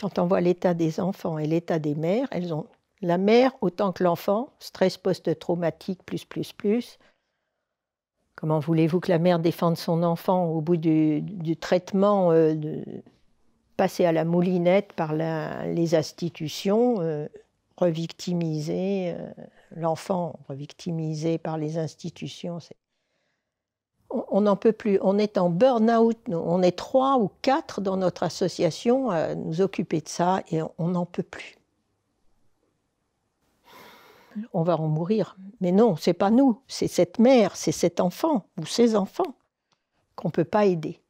Quand on voit l'état des enfants et l'état des mères, elles ont la mère autant que l'enfant, stress post-traumatique, plus, plus, plus. Comment voulez-vous que la mère défende son enfant au bout du, traitement euh, passé à la moulinette par les institutions euh, revictimiser euh, l'enfant revictimisé par les institutions. On n'en peut plus. On est en burn-out. On est trois ou quatre dans notre association à nous occuper de ça et on n'en peut plus. On va en mourir. Mais non, c'est pas nous. C'est cette mère, c'est cet enfant ou ces enfants qu'on ne peut pas aider.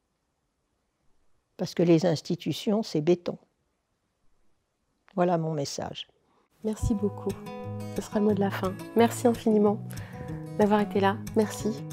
Parce que les institutions, c'est béton. Voilà mon message. Merci beaucoup. Ce sera le mot de la fin. Merci infiniment d'avoir été là. Merci.